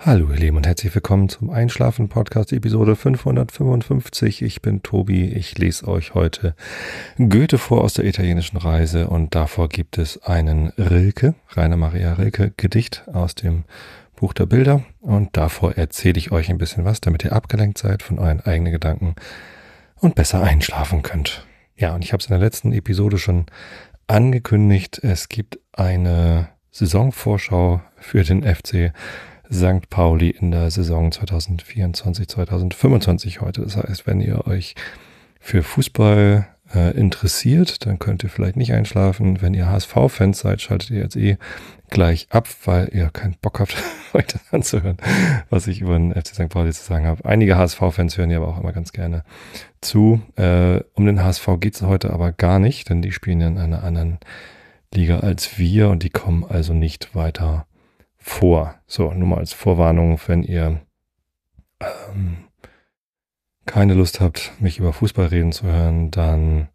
Hallo ihr Lieben und herzlich willkommen zum Einschlafen Podcast Episode 555. Ich bin Tobi, ich lese euch heute Goethe vor aus der italienischen Reise und davor gibt es einen Rilke, Rainer Maria Rilke Gedicht aus dem Buch der Bilder und davor erzähle ich euch ein bisschen was, damit ihr abgelenkt seid von euren eigenen Gedanken und besser einschlafen könnt. Ja, und ich habe es in der letzten Episode schon angekündigt. Es gibt eine Saisonvorschau für den FC St. Pauli in der Saison 2024, 2025 heute. Das heißt, wenn ihr euch für Fußball äh, interessiert, dann könnt ihr vielleicht nicht einschlafen. Wenn ihr HSV-Fans seid, schaltet ihr jetzt eh gleich ab, weil ihr keinen Bock habt, heute anzuhören, was ich über den FC St. Pauli zu sagen habe. Einige HSV-Fans hören ja aber auch immer ganz gerne zu. Äh, um den HSV geht es heute aber gar nicht, denn die spielen ja in einer anderen Liga als wir und die kommen also nicht weiter vor. So, nur mal als Vorwarnung, wenn ihr ähm, keine Lust habt, mich über Fußball reden zu hören, dann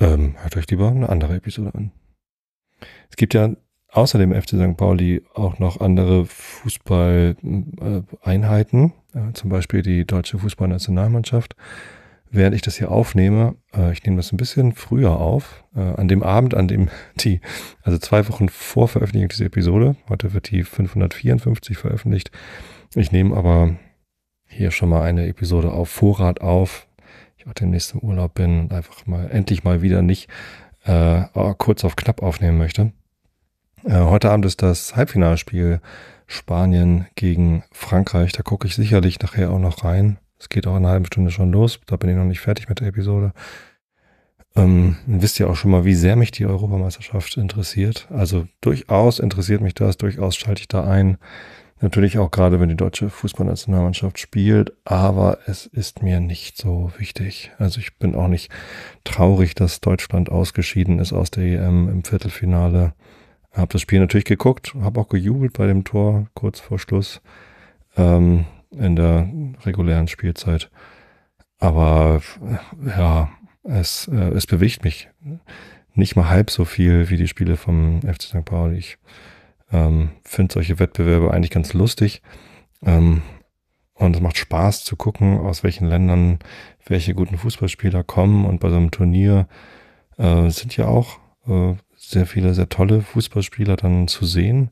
ähm, hört euch lieber eine andere Episode an. Es gibt ja außer dem FC St. Pauli auch noch andere Fußballeinheiten, äh, zum Beispiel die deutsche Fußballnationalmannschaft. Während ich das hier aufnehme, äh, ich nehme das ein bisschen früher auf, äh, an dem Abend, an dem die, also zwei Wochen vor Veröffentlichung dieser Episode, heute wird die 554 veröffentlicht. Ich nehme aber hier schon mal eine Episode auf Vorrat auf. Ich auch demnächst im Urlaub bin und einfach mal endlich mal wieder nicht äh, kurz auf knapp aufnehmen möchte. Äh, heute Abend ist das Halbfinalspiel Spanien gegen Frankreich. Da gucke ich sicherlich nachher auch noch rein. Es geht auch in einer halben Stunde schon los. Da bin ich noch nicht fertig mit der Episode. Ähm, wisst ihr auch schon mal, wie sehr mich die Europameisterschaft interessiert. Also durchaus interessiert mich das, durchaus schalte ich da ein. Natürlich auch gerade, wenn die deutsche Fußballnationalmannschaft spielt, aber es ist mir nicht so wichtig. Also ich bin auch nicht traurig, dass Deutschland ausgeschieden ist aus der EM im Viertelfinale. Hab das Spiel natürlich geguckt, habe auch gejubelt bei dem Tor kurz vor Schluss ähm, in der regulären Spielzeit. Aber äh, ja, es, äh, es bewegt mich nicht mal halb so viel wie die Spiele vom FC St. Pauli. Ich ähm, Finde solche Wettbewerbe eigentlich ganz lustig. Ähm, und es macht Spaß zu gucken, aus welchen Ländern welche guten Fußballspieler kommen. Und bei so einem Turnier äh, sind ja auch äh, sehr viele, sehr tolle Fußballspieler dann zu sehen,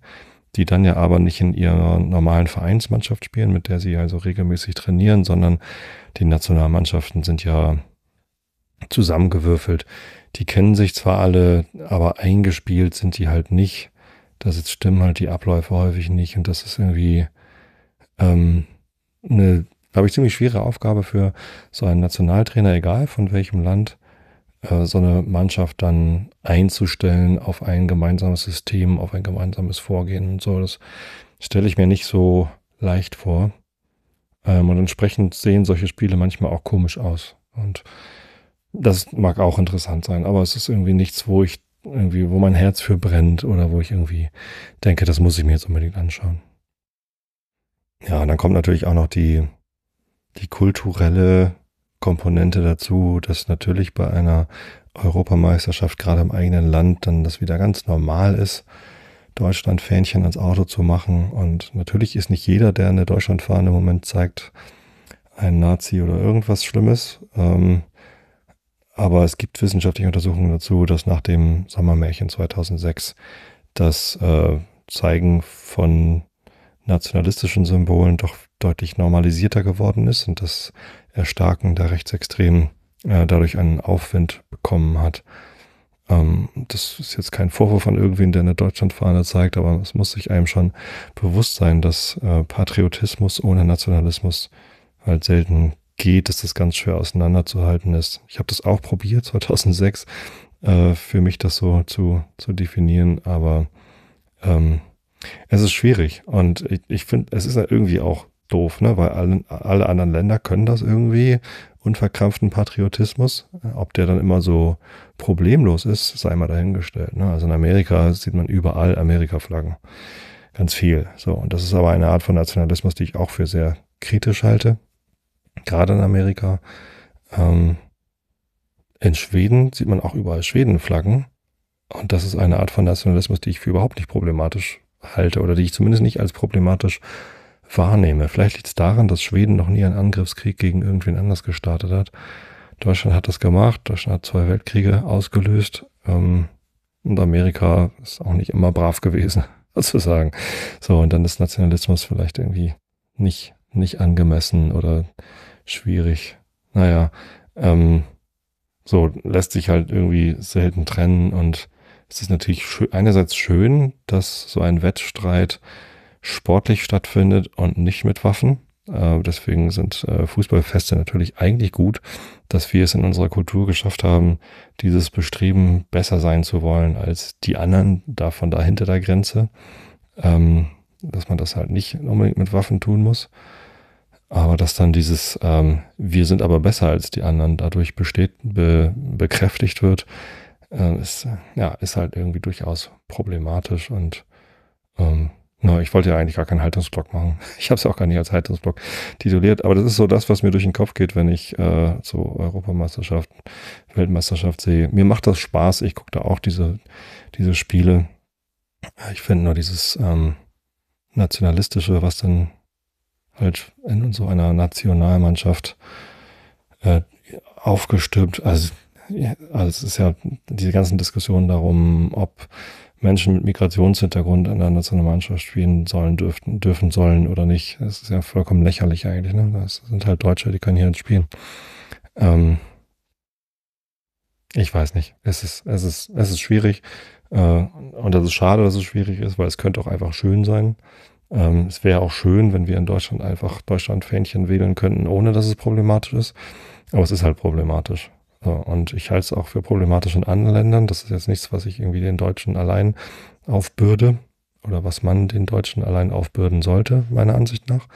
die dann ja aber nicht in ihrer normalen Vereinsmannschaft spielen, mit der sie also regelmäßig trainieren, sondern die Nationalmannschaften sind ja zusammengewürfelt. Die kennen sich zwar alle, aber eingespielt sind die halt nicht da stimmen halt die Abläufe häufig nicht und das ist irgendwie ähm, eine, glaube ich, ziemlich schwere Aufgabe für so einen Nationaltrainer, egal von welchem Land, äh, so eine Mannschaft dann einzustellen auf ein gemeinsames System, auf ein gemeinsames Vorgehen und so. Das stelle ich mir nicht so leicht vor. Ähm, und entsprechend sehen solche Spiele manchmal auch komisch aus. Und das mag auch interessant sein, aber es ist irgendwie nichts, wo ich irgendwie, wo mein Herz für brennt oder wo ich irgendwie denke, das muss ich mir jetzt unbedingt anschauen. Ja, und dann kommt natürlich auch noch die, die kulturelle Komponente dazu, dass natürlich bei einer Europameisterschaft gerade im eigenen Land dann das wieder ganz normal ist, Deutschland-Fähnchen ans Auto zu machen. Und natürlich ist nicht jeder, der eine Deutschlandfahne im Moment zeigt, ein Nazi oder irgendwas Schlimmes. Ähm, aber es gibt wissenschaftliche Untersuchungen dazu, dass nach dem Sommermärchen 2006 das äh, Zeigen von nationalistischen Symbolen doch deutlich normalisierter geworden ist und das Erstarken der Rechtsextremen äh, dadurch einen Aufwind bekommen hat. Ähm, das ist jetzt kein Vorwurf an irgendwen, der eine Deutschlandfahne zeigt, aber es muss sich einem schon bewusst sein, dass äh, Patriotismus ohne Nationalismus halt selten geht, dass das ganz schwer auseinanderzuhalten ist. Ich habe das auch probiert 2006, äh, für mich das so zu, zu definieren, aber ähm, es ist schwierig und ich, ich finde, es ist ja halt irgendwie auch doof, ne? weil alle, alle anderen Länder können das irgendwie, unverkrampften Patriotismus, ob der dann immer so problemlos ist, sei mal dahingestellt. Ne? Also in Amerika sieht man überall Amerika-Flaggen, ganz viel. So, und das ist aber eine Art von Nationalismus, die ich auch für sehr kritisch halte, gerade in Amerika. Ähm, in Schweden sieht man auch überall Schwedenflaggen. Und das ist eine Art von Nationalismus, die ich für überhaupt nicht problematisch halte oder die ich zumindest nicht als problematisch wahrnehme. Vielleicht liegt es daran, dass Schweden noch nie einen Angriffskrieg gegen irgendwen anders gestartet hat. Deutschland hat das gemacht, Deutschland hat zwei Weltkriege ausgelöst ähm, und Amerika ist auch nicht immer brav gewesen, sozusagen. So, und dann ist Nationalismus vielleicht irgendwie nicht, nicht angemessen oder schwierig. Naja, ähm, so lässt sich halt irgendwie selten trennen und es ist natürlich einerseits schön, dass so ein Wettstreit sportlich stattfindet und nicht mit Waffen. Äh, deswegen sind äh, Fußballfeste natürlich eigentlich gut, dass wir es in unserer Kultur geschafft haben, dieses Bestreben besser sein zu wollen als die anderen davon da hinter der Grenze. Ähm, dass man das halt nicht unbedingt mit Waffen tun muss. Aber dass dann dieses ähm, Wir sind aber besser als die anderen dadurch besteht, be, bekräftigt wird, äh, ist, ja, ist halt irgendwie durchaus problematisch. Und ähm, na, ich wollte ja eigentlich gar keinen Haltungsblock machen. Ich habe es auch gar nicht als Haltungsblock tituliert, aber das ist so das, was mir durch den Kopf geht, wenn ich äh, so Europameisterschaft, Weltmeisterschaft sehe. Mir macht das Spaß, ich gucke da auch diese, diese Spiele. Ich finde nur dieses ähm, Nationalistische, was dann halt in so einer Nationalmannschaft äh, aufgestülpt. Also, also es ist ja diese ganzen Diskussionen darum, ob Menschen mit Migrationshintergrund in einer Nationalmannschaft spielen sollen, dürften, dürfen sollen oder nicht. Das ist ja vollkommen lächerlich eigentlich. Ne? Das sind halt Deutsche, die können hier nicht spielen. Ähm, ich weiß nicht. Es ist, es ist, es ist schwierig. Äh, und das ist schade, dass es schwierig ist, weil es könnte auch einfach schön sein. Ähm, es wäre auch schön, wenn wir in Deutschland einfach Deutschland-Fähnchen wählen könnten, ohne dass es problematisch ist. Aber es ist halt problematisch. So, und ich halte es auch für problematisch in anderen Ländern. Das ist jetzt nichts, was ich irgendwie den Deutschen allein aufbürde oder was man den Deutschen allein aufbürden sollte, meiner Ansicht nach,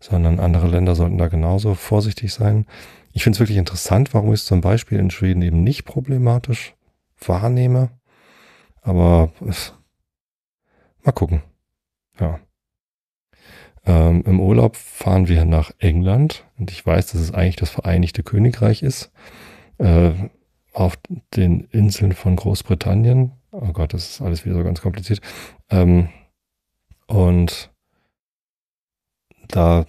sondern andere Länder sollten da genauso vorsichtig sein. Ich finde es wirklich interessant, warum ich es zum Beispiel in Schweden eben nicht problematisch wahrnehme. Aber es, mal gucken. Ja. Ähm, Im Urlaub fahren wir nach England und ich weiß, dass es eigentlich das Vereinigte Königreich ist. Äh, auf den Inseln von Großbritannien. Oh Gott, das ist alles wieder so ganz kompliziert. Ähm, und da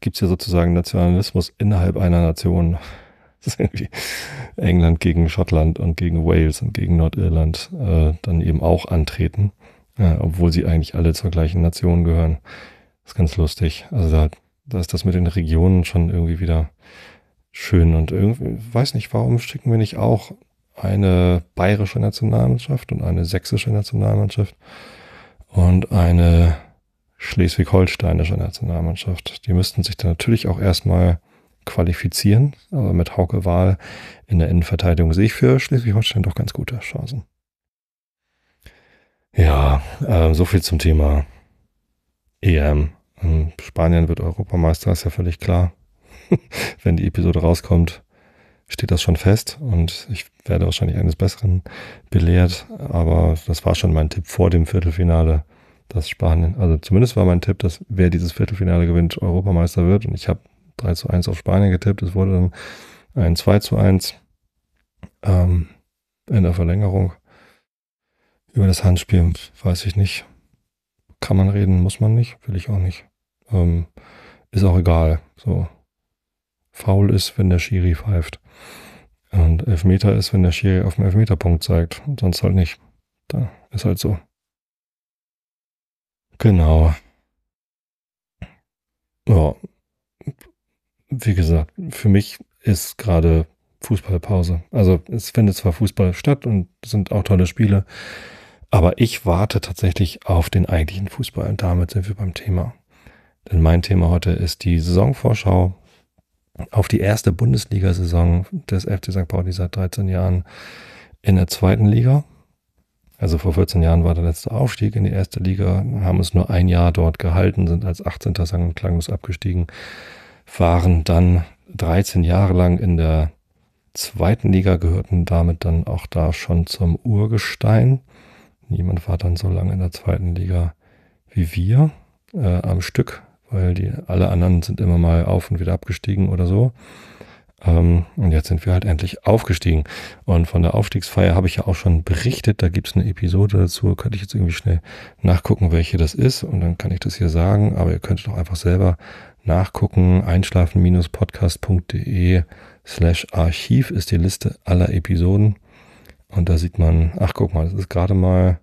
gibt es ja sozusagen Nationalismus innerhalb einer Nation. Das ist irgendwie England gegen Schottland und gegen Wales und gegen Nordirland äh, dann eben auch antreten, äh, obwohl sie eigentlich alle zur gleichen Nation gehören. Das ist ganz lustig. Also da, da ist das mit den Regionen schon irgendwie wieder schön. Und irgendwie, weiß nicht, warum schicken wir nicht auch eine bayerische Nationalmannschaft und eine sächsische Nationalmannschaft und eine schleswig-holsteinische Nationalmannschaft. Die müssten sich dann natürlich auch erstmal qualifizieren, aber mit Hauke Wahl in der Innenverteidigung sehe ich für Schleswig-Holstein doch ganz gute Chancen. Ja, äh, so viel zum Thema EM. Ähm, Spanien wird Europameister, ist ja völlig klar. Wenn die Episode rauskommt, steht das schon fest und ich werde wahrscheinlich eines Besseren belehrt, aber das war schon mein Tipp vor dem Viertelfinale, dass Spanien, also zumindest war mein Tipp, dass wer dieses Viertelfinale gewinnt, Europameister wird und ich habe 3 zu 1 auf Spanien getippt, es wurde dann ein 2 zu 1 ähm, in der Verlängerung. Über das Handspiel weiß ich nicht. Kann man reden, muss man nicht, will ich auch nicht. Ähm, ist auch egal. So. Foul ist, wenn der Schiri pfeift. Und Elfmeter ist, wenn der Schiri auf dem Elfmeterpunkt zeigt. Und sonst halt nicht. Da ist halt so. Genau. Ja. Wie gesagt, für mich ist gerade Fußballpause. Also es findet zwar Fußball statt und sind auch tolle Spiele, aber ich warte tatsächlich auf den eigentlichen Fußball und damit sind wir beim Thema. Denn mein Thema heute ist die Saisonvorschau auf die erste Bundesliga-Saison des FC St. Pauli seit 13 Jahren in der zweiten Liga. Also vor 14 Jahren war der letzte Aufstieg in die erste Liga, haben es nur ein Jahr dort gehalten, sind als 18. sang- und klanglos abgestiegen, waren dann 13 Jahre lang in der zweiten Liga, gehörten damit dann auch da schon zum Urgestein. Niemand war dann so lange in der zweiten Liga wie wir äh, am Stück weil die alle anderen sind immer mal auf und wieder abgestiegen oder so. Ähm, und jetzt sind wir halt endlich aufgestiegen. Und von der Aufstiegsfeier habe ich ja auch schon berichtet. Da gibt es eine Episode dazu. Könnte ich jetzt irgendwie schnell nachgucken, welche das ist. Und dann kann ich das hier sagen. Aber ihr könnt doch einfach selber nachgucken. Einschlafen-podcast.de slash Archiv ist die Liste aller Episoden. Und da sieht man, ach guck mal, das ist gerade mal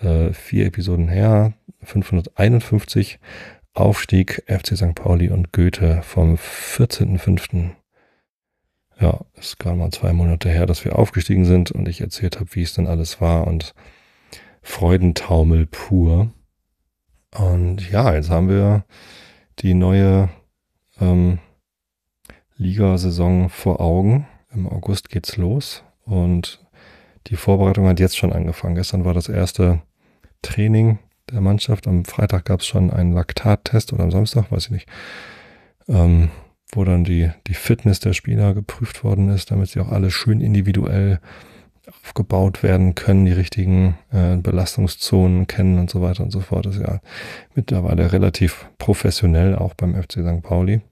äh, vier Episoden her, 551. Aufstieg FC St. Pauli und Goethe vom 14.05. Ja, ist gerade mal zwei Monate her, dass wir aufgestiegen sind und ich erzählt habe, wie es denn alles war und Freudentaumel pur. Und ja, jetzt haben wir die neue ähm, Ligasaison vor Augen. Im August geht's los und die Vorbereitung hat jetzt schon angefangen. Gestern war das erste Training der Mannschaft. Am Freitag gab es schon einen Laktattest oder am Samstag, weiß ich nicht, ähm, wo dann die, die Fitness der Spieler geprüft worden ist, damit sie auch alle schön individuell aufgebaut werden können, die richtigen äh, Belastungszonen kennen und so weiter und so fort. Das ist ja mittlerweile relativ professionell, auch beim FC St. Pauli.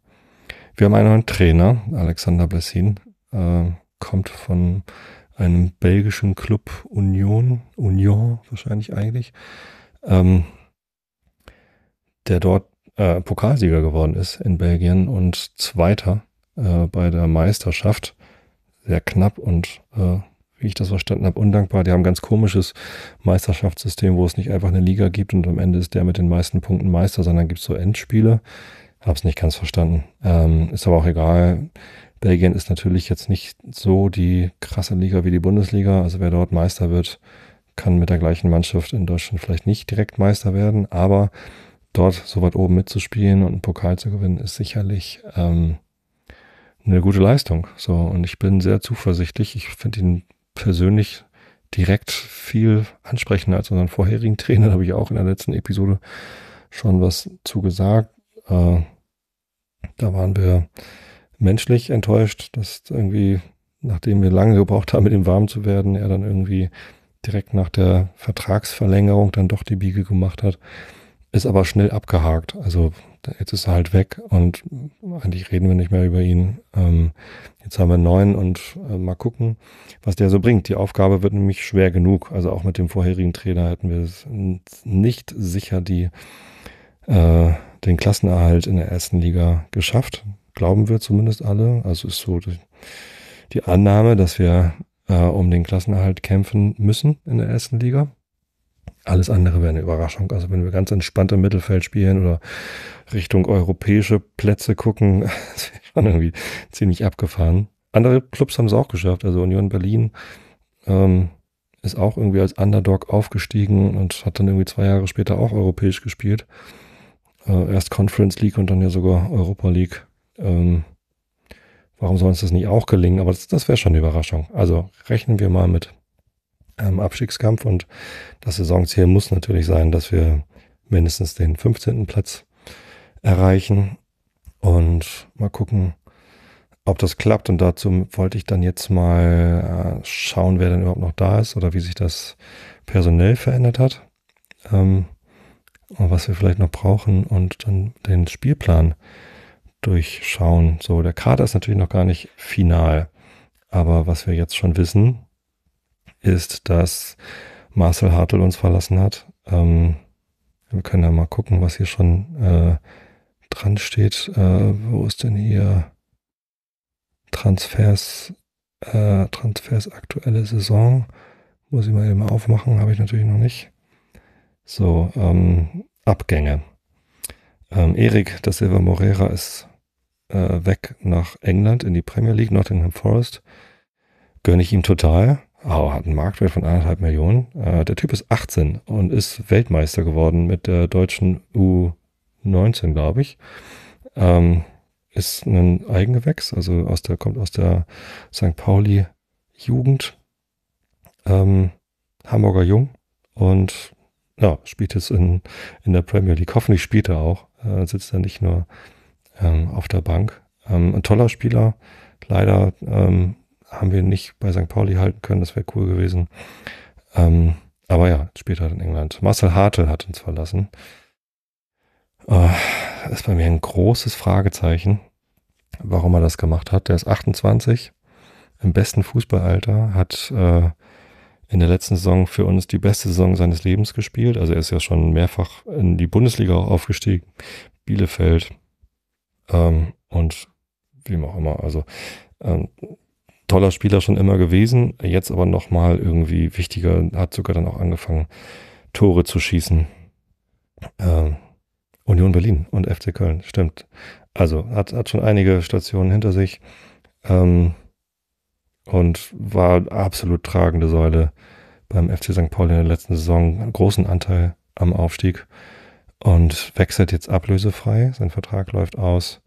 Wir haben einen neuen Trainer, Alexander Blessin, äh, kommt von einem belgischen Club Union, Union wahrscheinlich eigentlich, ähm, der dort äh, Pokalsieger geworden ist in Belgien und Zweiter äh, bei der Meisterschaft. Sehr knapp und äh, wie ich das verstanden habe, undankbar. Die haben ein ganz komisches Meisterschaftssystem, wo es nicht einfach eine Liga gibt und am Ende ist der mit den meisten Punkten Meister, sondern gibt es so Endspiele. Hab's nicht ganz verstanden. Ähm, ist aber auch egal. Belgien ist natürlich jetzt nicht so die krasse Liga wie die Bundesliga. Also wer dort Meister wird, kann mit der gleichen Mannschaft in Deutschland vielleicht nicht direkt Meister werden, aber dort so weit oben mitzuspielen und einen Pokal zu gewinnen, ist sicherlich ähm, eine gute Leistung. So, und ich bin sehr zuversichtlich. Ich finde ihn persönlich direkt viel ansprechender als unseren vorherigen Trainer. Da habe ich auch in der letzten Episode schon was zugesagt. Äh, da waren wir menschlich enttäuscht, dass irgendwie, nachdem wir lange gebraucht haben, mit ihm warm zu werden, er dann irgendwie direkt nach der Vertragsverlängerung dann doch die Biege gemacht hat, ist aber schnell abgehakt. Also jetzt ist er halt weg und eigentlich reden wir nicht mehr über ihn. Ähm, jetzt haben wir einen neuen und äh, mal gucken, was der so bringt. Die Aufgabe wird nämlich schwer genug. Also auch mit dem vorherigen Trainer hätten wir es nicht sicher die, äh, den Klassenerhalt in der ersten Liga geschafft. Glauben wir zumindest alle. Also ist so die, die Annahme, dass wir äh, um den Klassenerhalt kämpfen müssen in der ersten Liga. Alles andere wäre eine Überraschung. Also wenn wir ganz entspannt im Mittelfeld spielen oder Richtung europäische Plätze gucken, das wäre schon irgendwie ziemlich abgefahren. Andere Clubs haben es auch geschafft. Also Union Berlin ähm, ist auch irgendwie als Underdog aufgestiegen und hat dann irgendwie zwei Jahre später auch europäisch gespielt. Äh, erst Conference League und dann ja sogar Europa League. Ähm, Warum soll uns das nicht auch gelingen? Aber das, das wäre schon eine Überraschung. Also rechnen wir mal mit ähm, Abstiegskampf und das Saisonziel muss natürlich sein, dass wir mindestens den 15. Platz erreichen und mal gucken, ob das klappt. Und dazu wollte ich dann jetzt mal äh, schauen, wer denn überhaupt noch da ist oder wie sich das personell verändert hat. Ähm, und was wir vielleicht noch brauchen und dann den Spielplan durchschauen. So, der Kader ist natürlich noch gar nicht final. Aber was wir jetzt schon wissen, ist, dass Marcel Hartl uns verlassen hat. Ähm, wir können ja mal gucken, was hier schon äh, dran steht. Äh, wo ist denn hier Transfers, äh, Transfers aktuelle Saison? Muss ich mal eben aufmachen, habe ich natürlich noch nicht. So, ähm, Abgänge. Ähm, Erik da Silva Morera ist äh, weg nach England in die Premier League, Nottingham Forest. Gönne ich ihm total. Oh, hat einen Marktwert von anderthalb Millionen. Äh, der Typ ist 18 und ist Weltmeister geworden mit der deutschen U19, glaube ich. Ähm, ist ein Eigengewächs, also aus der, kommt aus der St. Pauli Jugend, ähm, Hamburger Jung und ja, spielt jetzt in, in der Premier League. Hoffentlich spielt er auch. Äh, sitzt er nicht nur ähm, auf der Bank. Ähm, ein toller Spieler. Leider ähm, haben wir nicht bei St. Pauli halten können. Das wäre cool gewesen. Ähm, aber ja, spielt er in England. Marcel Hartl hat uns verlassen. Äh, ist bei mir ein großes Fragezeichen, warum er das gemacht hat. Der ist 28, im besten Fußballalter, hat äh, in der letzten Saison für uns die beste Saison seines Lebens gespielt. Also er ist ja schon mehrfach in die Bundesliga aufgestiegen, Bielefeld ähm, und wie auch immer. Also ähm, toller Spieler schon immer gewesen, jetzt aber nochmal irgendwie wichtiger, hat sogar dann auch angefangen, Tore zu schießen. Ähm, Union Berlin und FC Köln, stimmt. Also hat, hat schon einige Stationen hinter sich. Ähm, und war absolut tragende Säule beim FC St. Pauli in der letzten Saison, einen großen Anteil am Aufstieg und wechselt jetzt ablösefrei. Sein Vertrag läuft aus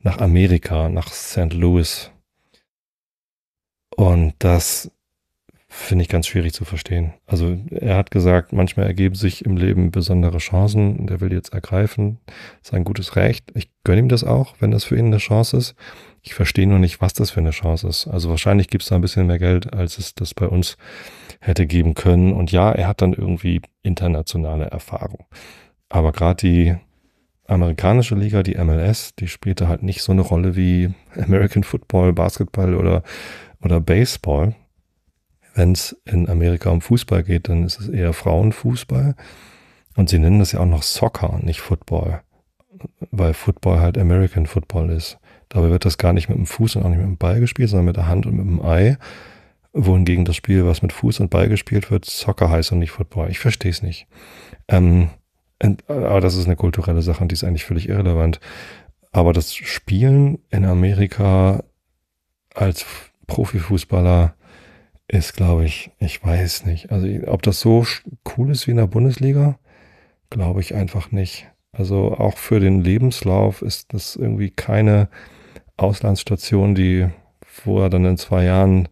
nach Amerika, nach St. Louis. Und das finde ich ganz schwierig zu verstehen. Also er hat gesagt, manchmal ergeben sich im Leben besondere Chancen und er will die jetzt ergreifen. Sein gutes Recht. Ich gönne ihm das auch, wenn das für ihn eine Chance ist. Ich verstehe nur nicht, was das für eine Chance ist. Also wahrscheinlich gibt es da ein bisschen mehr Geld, als es das bei uns hätte geben können. Und ja, er hat dann irgendwie internationale Erfahrung. Aber gerade die amerikanische Liga, die MLS, die spielte halt nicht so eine Rolle wie American Football, Basketball oder, oder Baseball. Wenn es in Amerika um Fußball geht, dann ist es eher Frauenfußball. Und sie nennen das ja auch noch Soccer und nicht Football, weil Football halt American Football ist. Dabei wird das gar nicht mit dem Fuß und auch nicht mit dem Ball gespielt, sondern mit der Hand und mit dem Ei. Wohingegen das Spiel, was mit Fuß und Ball gespielt wird, Soccer heißt und nicht Football. Ich verstehe es nicht. Ähm, aber das ist eine kulturelle Sache und die ist eigentlich völlig irrelevant. Aber das Spielen in Amerika als Profifußballer ist, glaube ich, ich weiß nicht. Also ob das so cool ist wie in der Bundesliga, glaube ich einfach nicht. Also auch für den Lebenslauf ist das irgendwie keine Auslandsstation, die, wo er dann in zwei Jahren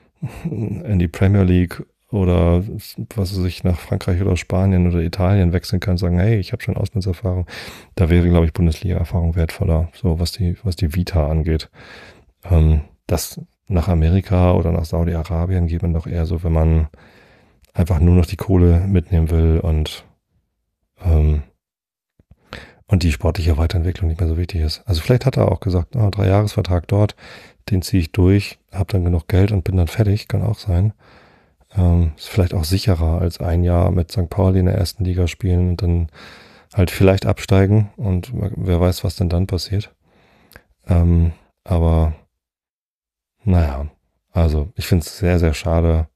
in die Premier League oder was weiß ich, nach Frankreich oder Spanien oder Italien wechseln kann sagen, hey, ich habe schon Auslandserfahrung. Da wäre, glaube ich, Bundesliga-Erfahrung wertvoller, so was die, was die Vita angeht. Ähm, das nach Amerika oder nach Saudi-Arabien geht man doch eher so, wenn man einfach nur noch die Kohle mitnehmen will und, ähm, und die sportliche Weiterentwicklung nicht mehr so wichtig ist. Also vielleicht hat er auch gesagt, oh, drei Jahresvertrag dort, den ziehe ich durch, habe dann genug Geld und bin dann fertig, kann auch sein. Ähm, ist vielleicht auch sicherer als ein Jahr mit St. Pauli in der ersten Liga spielen und dann halt vielleicht absteigen und wer weiß, was denn dann passiert. Ähm, aber naja, also ich finde es sehr, sehr schade.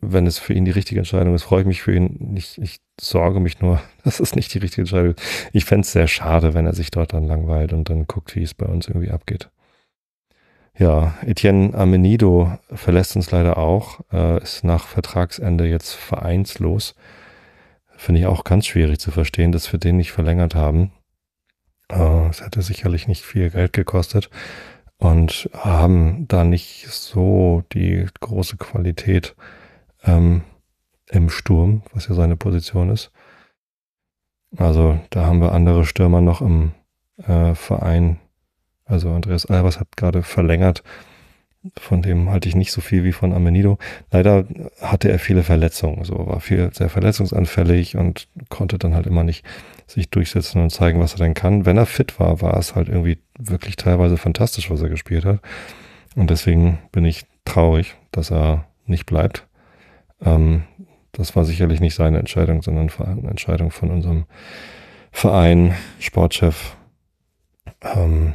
Wenn es für ihn die richtige Entscheidung ist, freue ich mich für ihn. Ich, ich sorge mich nur, dass es nicht die richtige Entscheidung ist. Ich fände es sehr schade, wenn er sich dort dann langweilt und dann guckt, wie es bei uns irgendwie abgeht. Ja, Etienne Amenido verlässt uns leider auch, äh, ist nach Vertragsende jetzt vereinslos. Finde ich auch ganz schwierig zu verstehen, dass wir den nicht verlängert haben. Es äh, hätte sicherlich nicht viel Geld gekostet und haben da nicht so die große Qualität ähm, im Sturm, was ja seine Position ist. Also da haben wir andere Stürmer noch im äh, Verein. Also Andreas Albers hat gerade verlängert. Von dem halte ich nicht so viel wie von Amenido. Leider hatte er viele Verletzungen, so war viel sehr verletzungsanfällig und konnte dann halt immer nicht sich durchsetzen und zeigen, was er denn kann. Wenn er fit war, war es halt irgendwie wirklich teilweise fantastisch, was er gespielt hat. Und deswegen bin ich traurig, dass er nicht bleibt. Ähm, das war sicherlich nicht seine Entscheidung, sondern eine Entscheidung von unserem Verein, Sportchef ähm,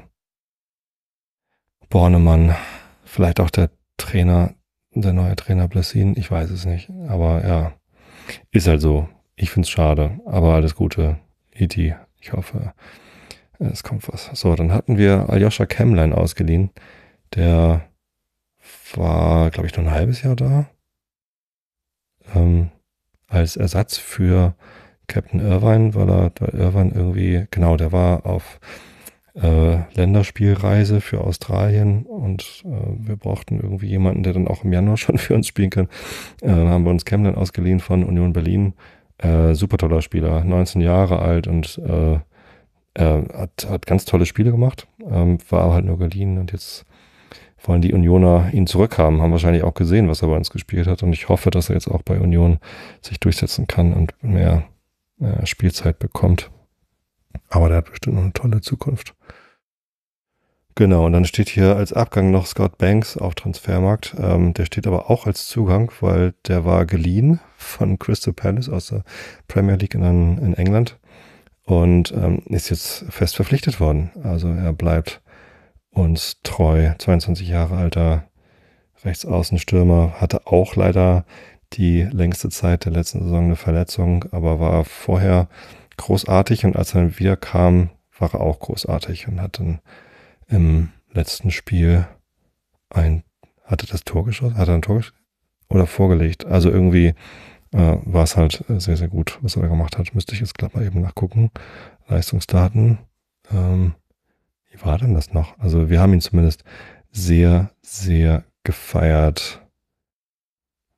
Bornemann, vielleicht auch der Trainer, der neue Trainer Blessin, ich weiß es nicht. Aber ja, ist halt so. Ich finde es schade, aber alles Gute Idee. Ich hoffe, es kommt was. So, dann hatten wir Aljoscha Kemlein ausgeliehen. Der war, glaube ich, nur ein halbes Jahr da. Ähm, als Ersatz für Captain Irvine, weil er, weil Irvine irgendwie, genau, der war auf äh, Länderspielreise für Australien und äh, wir brauchten irgendwie jemanden, der dann auch im Januar schon für uns spielen kann. Äh, haben wir uns Camden ausgeliehen von Union Berlin äh, super toller Spieler, 19 Jahre alt und äh, hat, hat ganz tolle Spiele gemacht. Ähm, war halt nur geliehen und jetzt wollen die Unioner ihn zurückhaben, haben wahrscheinlich auch gesehen, was er bei uns gespielt hat. Und ich hoffe, dass er jetzt auch bei Union sich durchsetzen kann und mehr äh, Spielzeit bekommt. Aber der hat bestimmt noch eine tolle Zukunft. Genau, und dann steht hier als Abgang noch Scott Banks auf Transfermarkt. Ähm, der steht aber auch als Zugang, weil der war geliehen von Crystal Palace aus der Premier League in, in England und ähm, ist jetzt fest verpflichtet worden. Also er bleibt uns treu. 22 Jahre alter Rechtsaußenstürmer, hatte auch leider die längste Zeit der letzten Saison eine Verletzung, aber war vorher großartig und als er wieder kam, war er auch großartig und hat dann im letzten Spiel ein, hatte das Tor geschossen, hat er ein Tor geschossen oder vorgelegt. Also irgendwie äh, war es halt äh, sehr, sehr gut, was er da gemacht hat. Müsste ich jetzt gleich mal eben nachgucken. Leistungsdaten. Ähm, wie war denn das noch? Also wir haben ihn zumindest sehr, sehr gefeiert.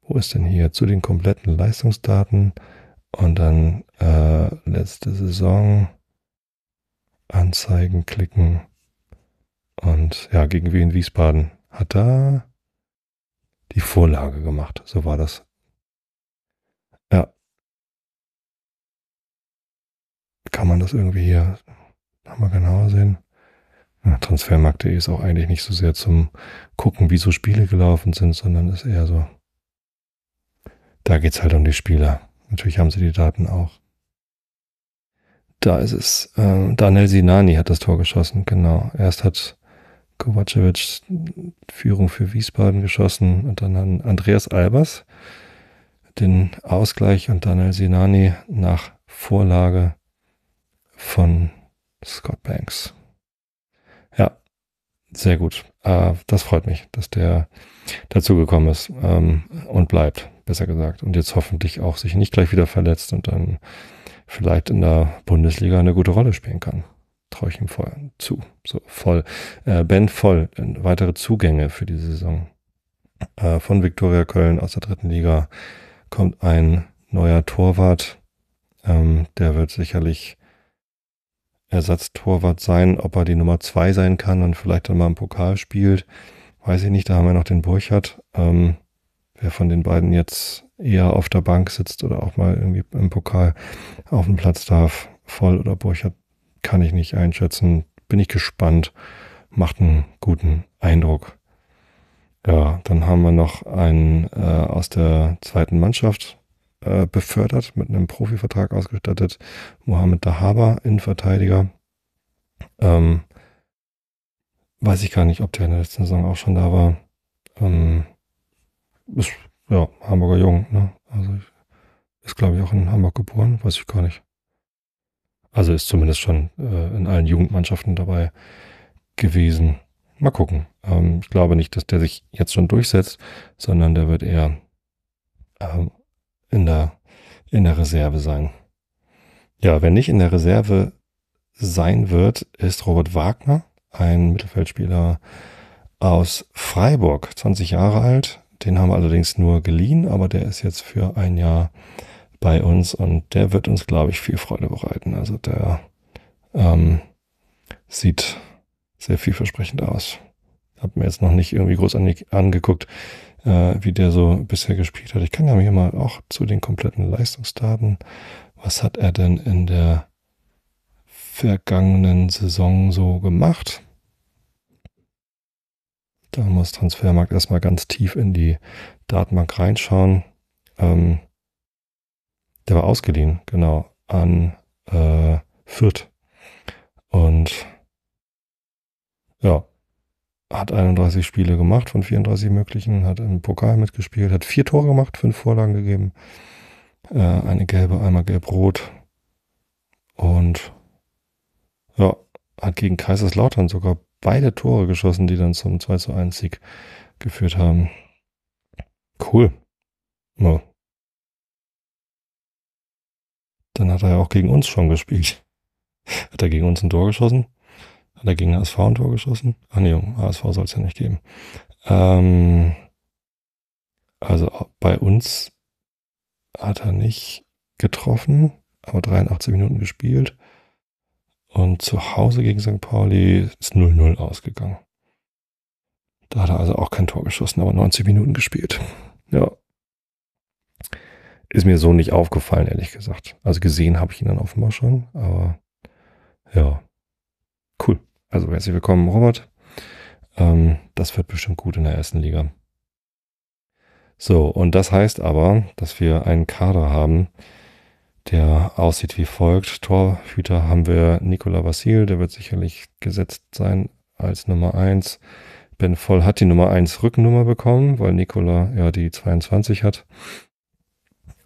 Wo ist denn hier? Zu den kompletten Leistungsdaten. Und dann äh, letzte Saison. Anzeigen klicken. Und ja, gegen wen Wiesbaden hat da die Vorlage gemacht. So war das. kann man das irgendwie hier nochmal genauer sehen? Ja, Transfermarkt.de ist auch eigentlich nicht so sehr zum Gucken, wie so Spiele gelaufen sind, sondern ist eher so, da geht es halt um die Spieler. Natürlich haben sie die Daten auch. Da ist es. Äh, Daniel Sinani hat das Tor geschossen, genau. Erst hat Kovacevic Führung für Wiesbaden geschossen und dann hat Andreas Albers den Ausgleich und Daniel Sinani nach Vorlage von Scott Banks. Ja, sehr gut. Äh, das freut mich, dass der dazugekommen ist ähm, und bleibt, besser gesagt. Und jetzt hoffentlich auch sich nicht gleich wieder verletzt und dann vielleicht in der Bundesliga eine gute Rolle spielen kann. Traue ich ihm voll zu. So voll. Äh, ben voll. Weitere Zugänge für die Saison. Äh, von Viktoria Köln aus der dritten Liga kommt ein neuer Torwart. Ähm, der wird sicherlich Ersatztorwart sein. Ob er die Nummer zwei sein kann und vielleicht dann mal im Pokal spielt, weiß ich nicht. Da haben wir noch den Burchard. Ähm, wer von den beiden jetzt eher auf der Bank sitzt oder auch mal irgendwie im Pokal auf dem Platz darf, voll oder Burchard, kann ich nicht einschätzen. Bin ich gespannt. Macht einen guten Eindruck. Ja, dann haben wir noch einen äh, aus der zweiten Mannschaft, äh, befördert, mit einem Profivertrag ausgestattet. Mohamed Dahaba, Innenverteidiger. Ähm, weiß ich gar nicht, ob der in der letzten Saison auch schon da war. Ähm, ist, ja, Hamburger Jung, ne? Also ist, glaube ich, auch in Hamburg geboren, weiß ich gar nicht. Also ist zumindest schon äh, in allen Jugendmannschaften dabei gewesen. Mal gucken. Ähm, ich glaube nicht, dass der sich jetzt schon durchsetzt, sondern der wird eher ähm, in der, in der Reserve sein. Ja, wer nicht in der Reserve sein wird, ist Robert Wagner, ein Mittelfeldspieler aus Freiburg, 20 Jahre alt. Den haben wir allerdings nur geliehen, aber der ist jetzt für ein Jahr bei uns und der wird uns, glaube ich, viel Freude bereiten. Also der ähm, sieht sehr vielversprechend aus. Hab mir jetzt noch nicht irgendwie groß angeguckt, äh, wie der so bisher gespielt hat. Ich kann ja hier mal auch zu den kompletten Leistungsdaten. Was hat er denn in der vergangenen Saison so gemacht? Da muss Transfermarkt erstmal ganz tief in die Datenbank reinschauen. Ähm, der war ausgeliehen, genau, an äh, Fürth. Und ja, hat 31 Spiele gemacht von 34 möglichen, hat im Pokal mitgespielt, hat vier Tore gemacht, fünf Vorlagen gegeben, äh, eine gelbe, einmal gelb-rot und ja, hat gegen Kaiserslautern sogar beide Tore geschossen, die dann zum 2 zu 1 Sieg geführt haben. Cool. Ja. Dann hat er ja auch gegen uns schon gespielt. Hat er gegen uns ein Tor geschossen? Hat er gegen ASV ein Tor geschossen? Ach nee, ASV soll es ja nicht geben. Ähm, also bei uns hat er nicht getroffen, aber 83 Minuten gespielt. Und zu Hause gegen St. Pauli ist 0-0 ausgegangen. Da hat er also auch kein Tor geschossen, aber 90 Minuten gespielt. Ja. Ist mir so nicht aufgefallen, ehrlich gesagt. Also gesehen habe ich ihn dann offenbar schon, aber ja. Cool. Also herzlich willkommen, Robert. Ähm, das wird bestimmt gut in der ersten Liga. So, und das heißt aber, dass wir einen Kader haben, der aussieht wie folgt. Torhüter haben wir Nikola Vassil, der wird sicherlich gesetzt sein als Nummer 1. Ben Voll hat die Nummer 1 Rückennummer bekommen, weil Nikola ja die 22 hat.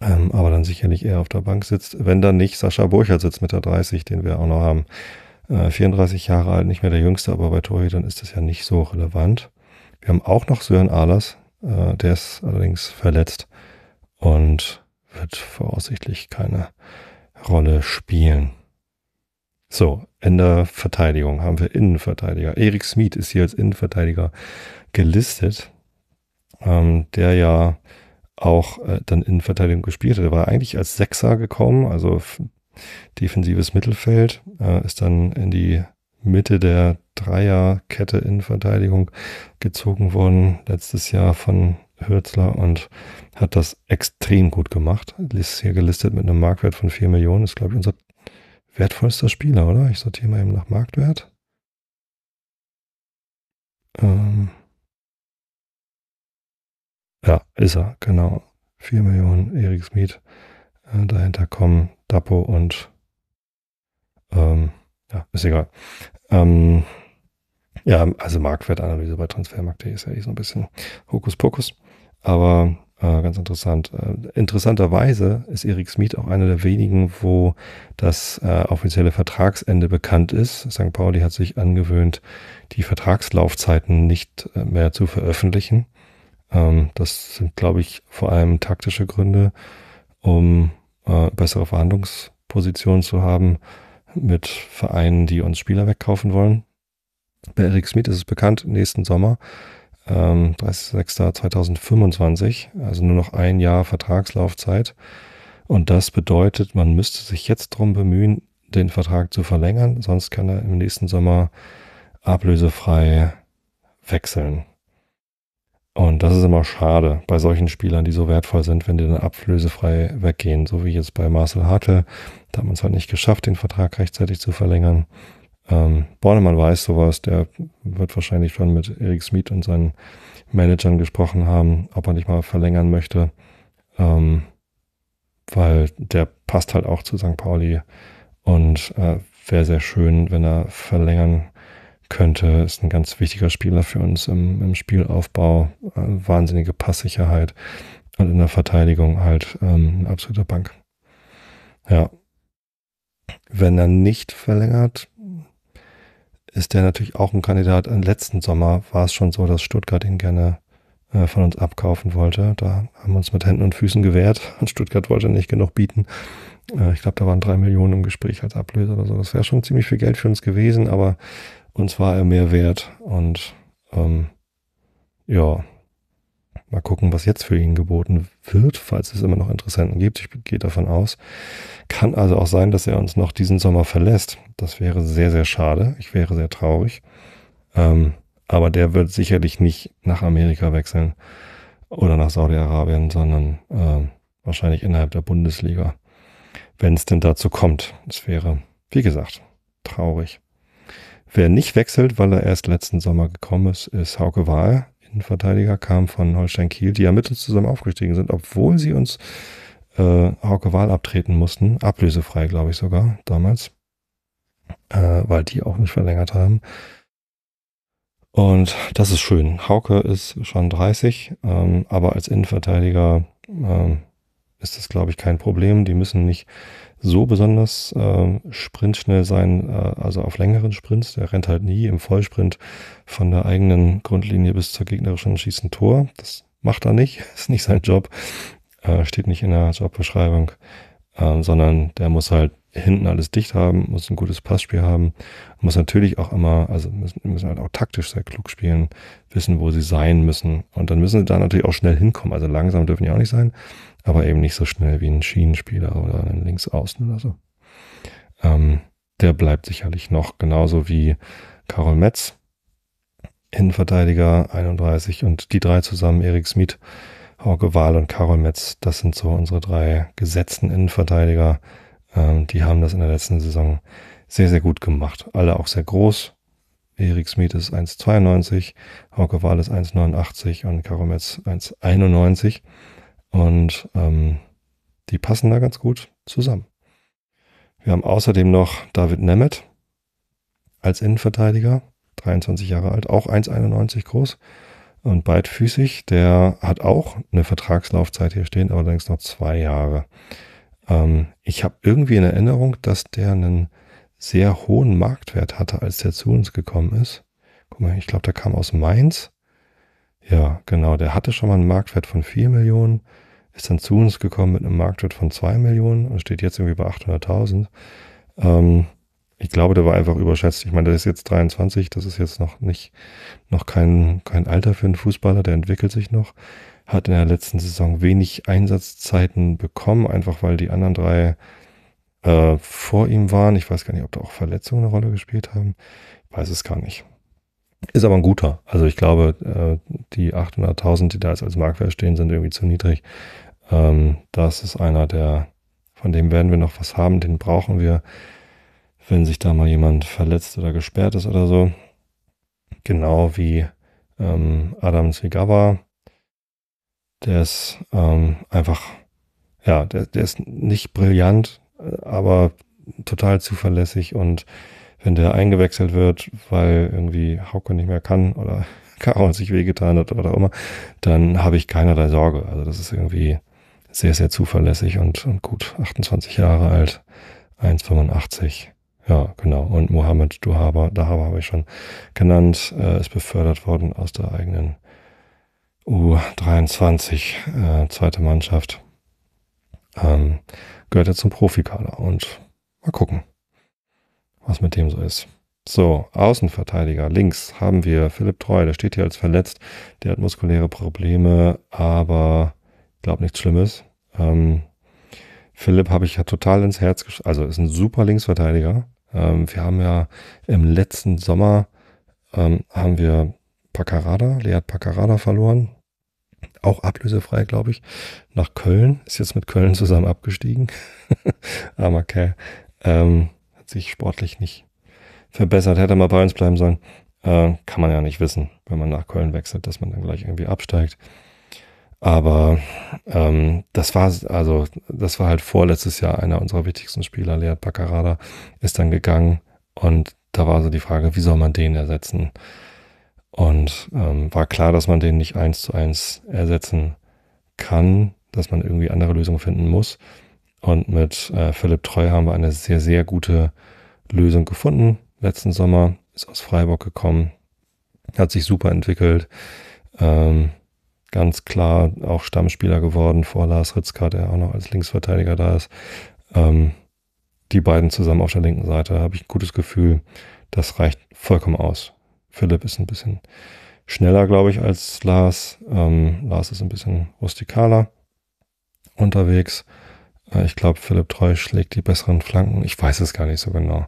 Ähm, aber dann sicherlich eher auf der Bank sitzt, wenn dann nicht Sascha Burchert sitzt mit der 30, den wir auch noch haben. 34 äh, Jahre alt, nicht mehr der Jüngste, aber bei Tori, dann ist das ja nicht so relevant. Wir haben auch noch Sören Ahlers, äh, der ist allerdings verletzt und wird voraussichtlich keine Rolle spielen. So, in der Verteidigung haben wir Innenverteidiger. Erik Smith ist hier als Innenverteidiger gelistet, ähm, der ja auch äh, dann Innenverteidigung gespielt hat. Er war eigentlich als Sechser gekommen, also defensives Mittelfeld, äh, ist dann in die Mitte der Dreierkette in Verteidigung gezogen worden letztes Jahr von Hürzler und hat das extrem gut gemacht. Ist hier gelistet mit einem Marktwert von 4 Millionen. Ist, glaube ich, unser wertvollster Spieler, oder? Ich sortiere mal eben nach Marktwert. Ähm ja, ist er, genau. 4 Millionen, Erik Smith. Äh, dahinter kommen Dapo und ähm, ja, ist egal. Ähm, ja, also Marktwertanalyse bei Transfermarkt.de ist ja eh so ein bisschen Hokuspokus, aber äh, ganz interessant. Äh, interessanterweise ist Erik Smith auch einer der wenigen, wo das äh, offizielle Vertragsende bekannt ist. St. Pauli hat sich angewöhnt, die Vertragslaufzeiten nicht äh, mehr zu veröffentlichen. Ähm, das sind, glaube ich, vor allem taktische Gründe, um äh, bessere Verhandlungspositionen zu haben mit Vereinen, die uns Spieler wegkaufen wollen. Bei Eric Smith ist es bekannt, nächsten Sommer, ähm, 30.06.2025, also nur noch ein Jahr Vertragslaufzeit. Und das bedeutet, man müsste sich jetzt darum bemühen, den Vertrag zu verlängern, sonst kann er im nächsten Sommer ablösefrei wechseln. Und das ist immer schade bei solchen Spielern, die so wertvoll sind, wenn die dann ablösefrei weggehen, so wie jetzt bei Marcel Hartl. Da hat man es halt nicht geschafft, den Vertrag rechtzeitig zu verlängern. Ähm, Bornemann weiß sowas, der wird wahrscheinlich schon mit Erik Smith und seinen Managern gesprochen haben, ob er nicht mal verlängern möchte. Ähm, weil der passt halt auch zu St. Pauli und äh, wäre sehr schön, wenn er verlängern könnte, ist ein ganz wichtiger Spieler für uns im, im Spielaufbau, äh, wahnsinnige Passsicherheit und in der Verteidigung halt ähm, eine absolute Bank. Ja. Wenn er nicht verlängert, ist der natürlich auch ein Kandidat. Im letzten Sommer war es schon so, dass Stuttgart ihn gerne äh, von uns abkaufen wollte. Da haben wir uns mit Händen und Füßen gewehrt Stuttgart wollte nicht genug bieten. Äh, ich glaube, da waren drei Millionen im Gespräch als Ablöser oder so. Das wäre schon ziemlich viel Geld für uns gewesen, aber uns war er mehr wert. Und ähm, ja, mal gucken, was jetzt für ihn geboten wird, falls es immer noch Interessenten gibt. Ich gehe davon aus. Kann also auch sein, dass er uns noch diesen Sommer verlässt. Das wäre sehr, sehr schade. Ich wäre sehr traurig. Ähm, aber der wird sicherlich nicht nach Amerika wechseln oder nach Saudi-Arabien, sondern äh, wahrscheinlich innerhalb der Bundesliga, wenn es denn dazu kommt. Das wäre, wie gesagt, traurig. Wer nicht wechselt, weil er erst letzten Sommer gekommen ist, ist Hauke Wahl. Innenverteidiger kam von Holstein Kiel, die ja mit uns zusammen aufgestiegen sind, obwohl sie uns äh, Hauke Wahl abtreten mussten. Ablösefrei, glaube ich sogar, damals. Äh, weil die auch nicht verlängert haben. Und das ist schön. Hauke ist schon 30, ähm, aber als Innenverteidiger ähm, ist das, glaube ich, kein Problem. Die müssen nicht so besonders äh, sprintschnell sein, äh, also auf längeren Sprints. Der rennt halt nie im Vollsprint von der eigenen Grundlinie bis zur gegnerischen schießen Tor. Das macht er nicht, ist nicht sein Job, äh, steht nicht in der Jobbeschreibung, äh, sondern der muss halt hinten alles dicht haben, muss ein gutes Passspiel haben, muss natürlich auch immer, also müssen, müssen halt auch taktisch sehr klug spielen, wissen, wo sie sein müssen. Und dann müssen sie da natürlich auch schnell hinkommen. Also langsam dürfen die auch nicht sein, aber eben nicht so schnell wie ein Schienenspieler oder ein Linksaußen oder so. Ähm, der bleibt sicherlich noch, genauso wie Karol Metz, Innenverteidiger 31 und die drei zusammen, Erik Smith, Horke Wahl und Karol Metz, das sind so unsere drei gesetzten Innenverteidiger. Ähm, die haben das in der letzten Saison sehr, sehr gut gemacht. Alle auch sehr groß. Erik Smith ist 1,92, Horke Wahl ist 1,89 und Karol Metz 1,91. Und ähm, die passen da ganz gut zusammen. Wir haben außerdem noch David Nemeth als Innenverteidiger, 23 Jahre alt, auch 1,91 groß und beidfüßig. Der hat auch eine Vertragslaufzeit hier stehen, allerdings noch zwei Jahre. Ähm, ich habe irgendwie in Erinnerung, dass der einen sehr hohen Marktwert hatte, als der zu uns gekommen ist. Guck mal, ich glaube, der kam aus Mainz. Ja, genau, der hatte schon mal einen Marktwert von 4 Millionen ist dann zu uns gekommen mit einem Marktwert von 2 Millionen und steht jetzt irgendwie bei 800.000. Ähm, ich glaube, der war einfach überschätzt. Ich meine, der ist jetzt 23, das ist jetzt noch nicht, noch kein, kein Alter für einen Fußballer, der entwickelt sich noch. Hat in der letzten Saison wenig Einsatzzeiten bekommen, einfach weil die anderen drei äh, vor ihm waren. Ich weiß gar nicht, ob da auch Verletzungen eine Rolle gespielt haben. Ich weiß es gar nicht. Ist aber ein guter. Also ich glaube, äh, die 800.000, die da jetzt als Marktwert stehen, sind irgendwie zu niedrig. Ähm, das ist einer der, von dem werden wir noch was haben, den brauchen wir, wenn sich da mal jemand verletzt oder gesperrt ist oder so. Genau wie ähm, Adam Zigawa. Der ist ähm, einfach, ja, der, der ist nicht brillant, aber total zuverlässig und wenn der eingewechselt wird, weil irgendwie Hauke nicht mehr kann oder Caro sich wehgetan hat oder auch immer, dann habe ich keinerlei Sorge. Also das ist irgendwie sehr, sehr zuverlässig und, und gut 28 Jahre alt, 1,85. Ja, genau. Und Mohammed Duhaba, Dahaba habe ich schon genannt, äh, ist befördert worden aus der eigenen U23, äh, zweite Mannschaft. Ähm, gehört er zum Profikader und mal gucken, was mit dem so ist. So, Außenverteidiger links haben wir Philipp Treu, der steht hier als verletzt, der hat muskuläre Probleme, aber ich glaube nichts Schlimmes. Ähm, Philipp habe ich ja total ins Herz geschlossen. Also ist ein super Linksverteidiger. Ähm, wir haben ja im letzten Sommer ähm, haben wir Paccarada, Lead Paccarada verloren. Auch ablösefrei, glaube ich. Nach Köln. Ist jetzt mit Köln zusammen abgestiegen. Armer Kerl. Ähm, hat sich sportlich nicht verbessert. Hätte mal bei uns bleiben sollen. Äh, kann man ja nicht wissen, wenn man nach Köln wechselt, dass man dann gleich irgendwie absteigt. Aber ähm, das war also das war halt vorletztes Jahr einer unserer wichtigsten Spieler, Lead Baccarada, ist dann gegangen und da war so die Frage, wie soll man den ersetzen? Und ähm, war klar, dass man den nicht eins zu eins ersetzen kann, dass man irgendwie andere Lösungen finden muss. Und mit äh, Philipp Treu haben wir eine sehr, sehr gute Lösung gefunden. Letzten Sommer ist aus Freiburg gekommen, hat sich super entwickelt. Ähm, ganz klar auch Stammspieler geworden vor Lars Ritzka, der auch noch als Linksverteidiger da ist. Ähm, die beiden zusammen auf der linken Seite habe ich ein gutes Gefühl, das reicht vollkommen aus. Philipp ist ein bisschen schneller, glaube ich, als Lars. Ähm, Lars ist ein bisschen rustikaler unterwegs. Äh, ich glaube, Philipp Treu schlägt die besseren Flanken. Ich weiß es gar nicht so genau.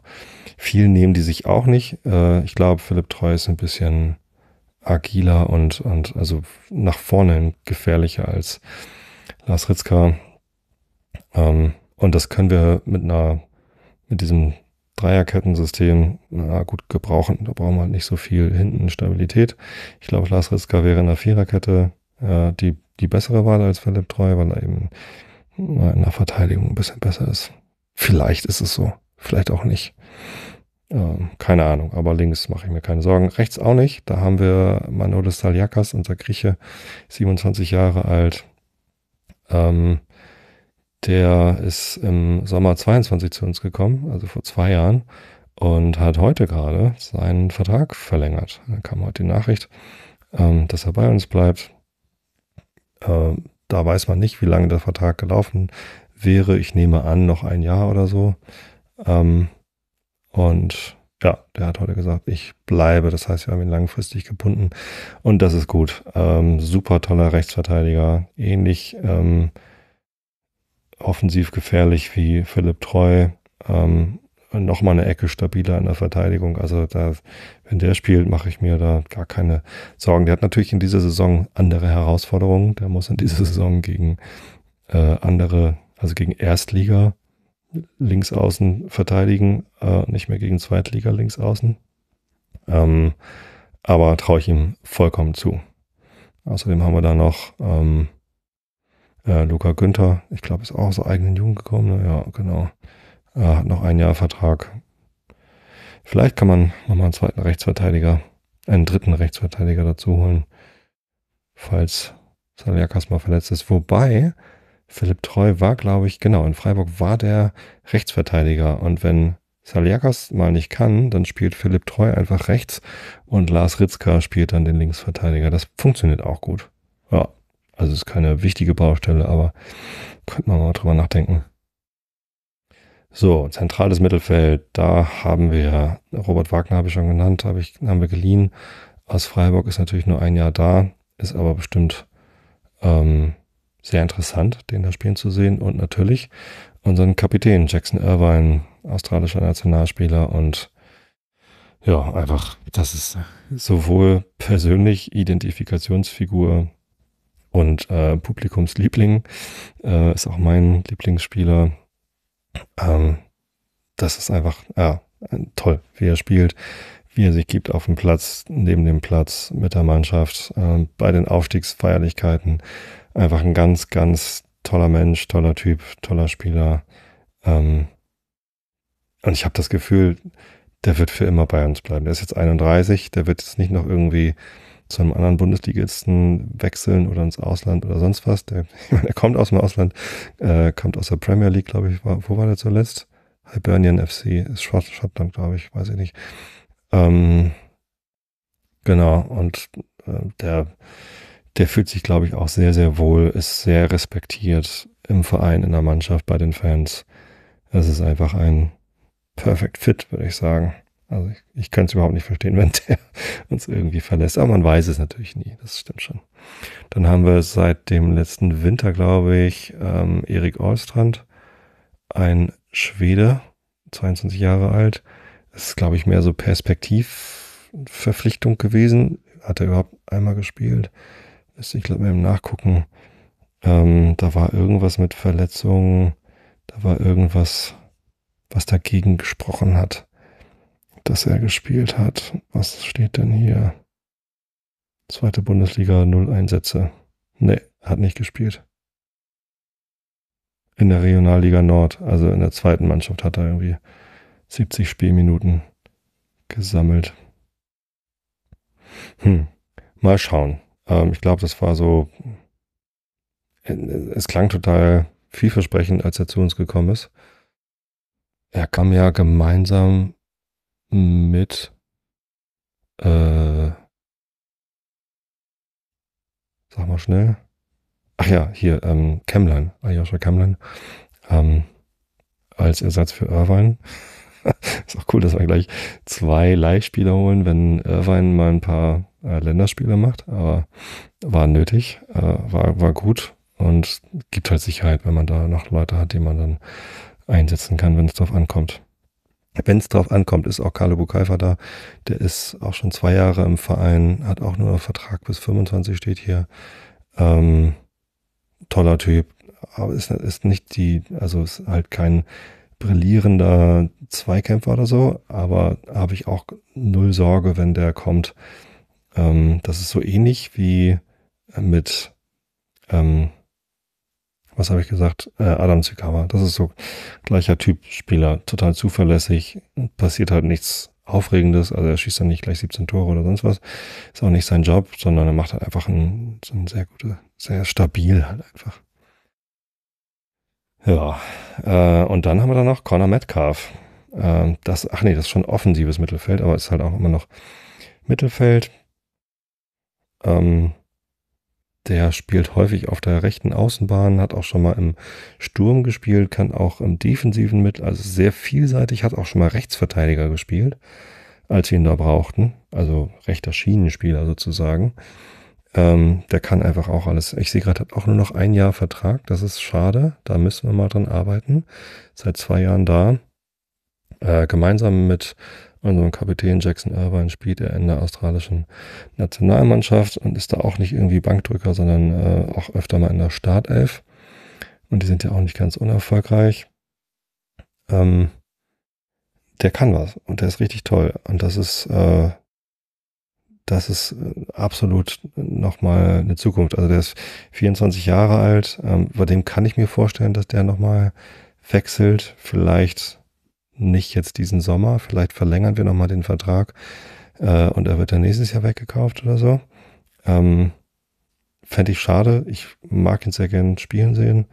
Viel nehmen die sich auch nicht. Äh, ich glaube, Philipp Treu ist ein bisschen agiler und, und also nach vorne gefährlicher als Lars Ritzka. Ähm, und das können wir mit einer, mit diesem Dreierkettensystem na, gut gebrauchen. Da brauchen wir halt nicht so viel hinten Stabilität. Ich glaube, Lars Ritzka wäre in einer Viererkette äh, die, die bessere Wahl als Philipp Treu, weil er eben äh, in der Verteidigung ein bisschen besser ist. Vielleicht ist es so, vielleicht auch nicht. Ähm, keine Ahnung, aber links mache ich mir keine Sorgen. Rechts auch nicht. Da haben wir Manolis Saliakas, unser Grieche, 27 Jahre alt. Ähm, der ist im Sommer 22 zu uns gekommen, also vor zwei Jahren, und hat heute gerade seinen Vertrag verlängert. Da kam heute die Nachricht, ähm, dass er bei uns bleibt. Ähm, da weiß man nicht, wie lange der Vertrag gelaufen wäre. Ich nehme an, noch ein Jahr oder so. Ähm, und ja, der hat heute gesagt, ich bleibe. Das heißt, wir haben ihn langfristig gebunden. Und das ist gut. Ähm, super toller Rechtsverteidiger. Ähnlich ähm, offensiv gefährlich wie Philipp Treu. Ähm, Nochmal eine Ecke stabiler in der Verteidigung. Also da, wenn der spielt, mache ich mir da gar keine Sorgen. Der hat natürlich in dieser Saison andere Herausforderungen. Der muss in dieser Saison gegen äh, andere, also gegen Erstliga Linksaußen verteidigen, äh, nicht mehr gegen Zweitliga Linksaußen. Ähm, aber traue ich ihm vollkommen zu. Außerdem haben wir da noch ähm, äh, Luca Günther, ich glaube, ist auch aus der eigenen Jugend gekommen. Ne? Ja, genau. Äh, hat noch ein Jahr Vertrag. Vielleicht kann man nochmal einen zweiten Rechtsverteidiger, einen dritten Rechtsverteidiger dazu holen, falls Saliakas mal verletzt ist. Wobei, Philipp Treu war, glaube ich, genau, in Freiburg war der Rechtsverteidiger. Und wenn Saliakas mal nicht kann, dann spielt Philipp Treu einfach rechts und Lars Ritzka spielt dann den Linksverteidiger. Das funktioniert auch gut. Ja, also ist keine wichtige Baustelle, aber könnte man mal drüber nachdenken. So, zentrales Mittelfeld, da haben wir Robert Wagner, habe ich schon genannt, habe ich, haben wir geliehen. Aus Freiburg ist natürlich nur ein Jahr da, ist aber bestimmt ähm, sehr interessant, den da spielen zu sehen. Und natürlich unseren Kapitän Jackson Irvine, australischer Nationalspieler und ja, einfach, das ist äh, sowohl persönlich Identifikationsfigur und äh, Publikumsliebling, äh, ist auch mein Lieblingsspieler. Ähm, das ist einfach, ja, toll, wie er spielt, wie er sich gibt auf dem Platz, neben dem Platz, mit der Mannschaft, äh, bei den Aufstiegsfeierlichkeiten. Einfach ein ganz, ganz toller Mensch, toller Typ, toller Spieler. Ähm, und ich habe das Gefühl, der wird für immer bei uns bleiben. Der ist jetzt 31, der wird jetzt nicht noch irgendwie zu einem anderen Bundesligisten wechseln oder ins Ausland oder sonst was. Der, er kommt aus dem Ausland, äh, kommt aus der Premier League, glaube ich. War, wo war der zuletzt? Hibernian FC, ist Schottland, glaube ich, weiß ich nicht. Ähm, genau, und äh, der der fühlt sich, glaube ich, auch sehr, sehr wohl, ist sehr respektiert im Verein, in der Mannschaft, bei den Fans. Es ist einfach ein Perfect Fit, würde ich sagen. Also ich, ich könnte es überhaupt nicht verstehen, wenn der uns irgendwie verlässt. Aber man weiß es natürlich nie, das stimmt schon. Dann haben wir seit dem letzten Winter, glaube ich, ähm, Erik Ostrand, ein Schwede, 22 Jahre alt. Das ist, glaube ich, mehr so Perspektivverpflichtung gewesen. Hat er überhaupt einmal gespielt? ist, ich glaube, im Nachgucken, ähm, da war irgendwas mit Verletzungen, da war irgendwas, was dagegen gesprochen hat, dass er gespielt hat. Was steht denn hier? Zweite Bundesliga, null Einsätze. Nee, hat nicht gespielt. In der Regionalliga Nord, also in der zweiten Mannschaft, hat er irgendwie 70 Spielminuten gesammelt. Hm, mal schauen. Ähm, ich glaube, das war so, äh, es klang total vielversprechend, als er zu uns gekommen ist. Er kam ja gemeinsam mit, äh, sag mal schnell, ach ja, hier, ähm, Kemlein, Ayosha Kemlein, ähm, als Ersatz für Irvine. ist auch cool, dass wir gleich zwei Live-Spieler holen, wenn Irvine mal ein paar äh, Länderspiele macht, aber war nötig, äh, war, war gut und gibt halt Sicherheit, wenn man da noch Leute hat, die man dann einsetzen kann, wenn es drauf ankommt. Wenn es drauf ankommt, ist auch Carlo Bukaifa da. Der ist auch schon zwei Jahre im Verein, hat auch nur einen Vertrag bis 25 steht hier. Ähm, toller Typ. Aber ist, ist nicht die, also ist halt kein brillierender Zweikämpfer oder so, aber habe ich auch null Sorge, wenn der kommt ähm, das ist so ähnlich wie äh, mit, ähm, was habe ich gesagt, äh, Adam Zikawa. Das ist so gleicher Typ Spieler, total zuverlässig, passiert halt nichts Aufregendes, also er schießt dann nicht gleich 17 Tore oder sonst was. Ist auch nicht sein Job, sondern er macht halt einfach ein, so ein sehr gutes, sehr stabil halt einfach. Ja, äh, und dann haben wir dann noch Connor Metcalf. Äh, das, ach nee, das ist schon offensives Mittelfeld, aber ist halt auch immer noch Mittelfeld. Ähm, der spielt häufig auf der rechten Außenbahn, hat auch schon mal im Sturm gespielt, kann auch im Defensiven Mittel, also sehr vielseitig, hat auch schon mal Rechtsverteidiger gespielt, als sie ihn da brauchten, also rechter Schienenspieler sozusagen. Ähm, der kann einfach auch alles. Ich sehe gerade, hat auch nur noch ein Jahr Vertrag, das ist schade, da müssen wir mal dran arbeiten. Seit zwei Jahren da. Äh, gemeinsam mit also Kapitän Jackson Irvine spielt er in der australischen Nationalmannschaft und ist da auch nicht irgendwie Bankdrücker, sondern äh, auch öfter mal in der Startelf. Und die sind ja auch nicht ganz unerfolgreich. Ähm, der kann was und der ist richtig toll. Und das ist, äh, das ist äh, absolut nochmal eine Zukunft. Also der ist 24 Jahre alt. Ähm, bei dem kann ich mir vorstellen, dass der nochmal wechselt. Vielleicht nicht jetzt diesen Sommer. Vielleicht verlängern wir nochmal den Vertrag äh, und er wird dann nächstes Jahr weggekauft oder so. Ähm, Fände ich schade. Ich mag ihn sehr gern spielen sehen,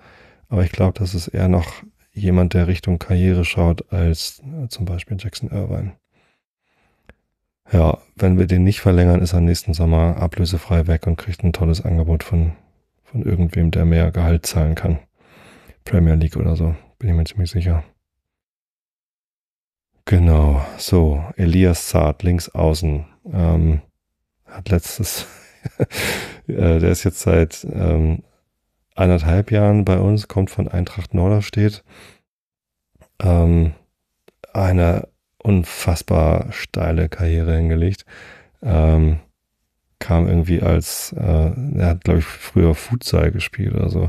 aber ich glaube, das ist eher noch jemand, der Richtung Karriere schaut, als äh, zum Beispiel Jackson Irvine. Ja, wenn wir den nicht verlängern, ist er nächsten Sommer ablösefrei weg und kriegt ein tolles Angebot von, von irgendwem, der mehr Gehalt zahlen kann. Premier League oder so, bin ich mir ziemlich sicher. Genau, so, Elias Zart, links außen, ähm, hat letztes, äh, der ist jetzt seit ähm, anderthalb Jahren bei uns, kommt von Eintracht Norderstedt. Ähm, eine unfassbar steile Karriere hingelegt. Ähm, kam irgendwie als, äh, er hat, glaube ich, früher Futsal gespielt oder so.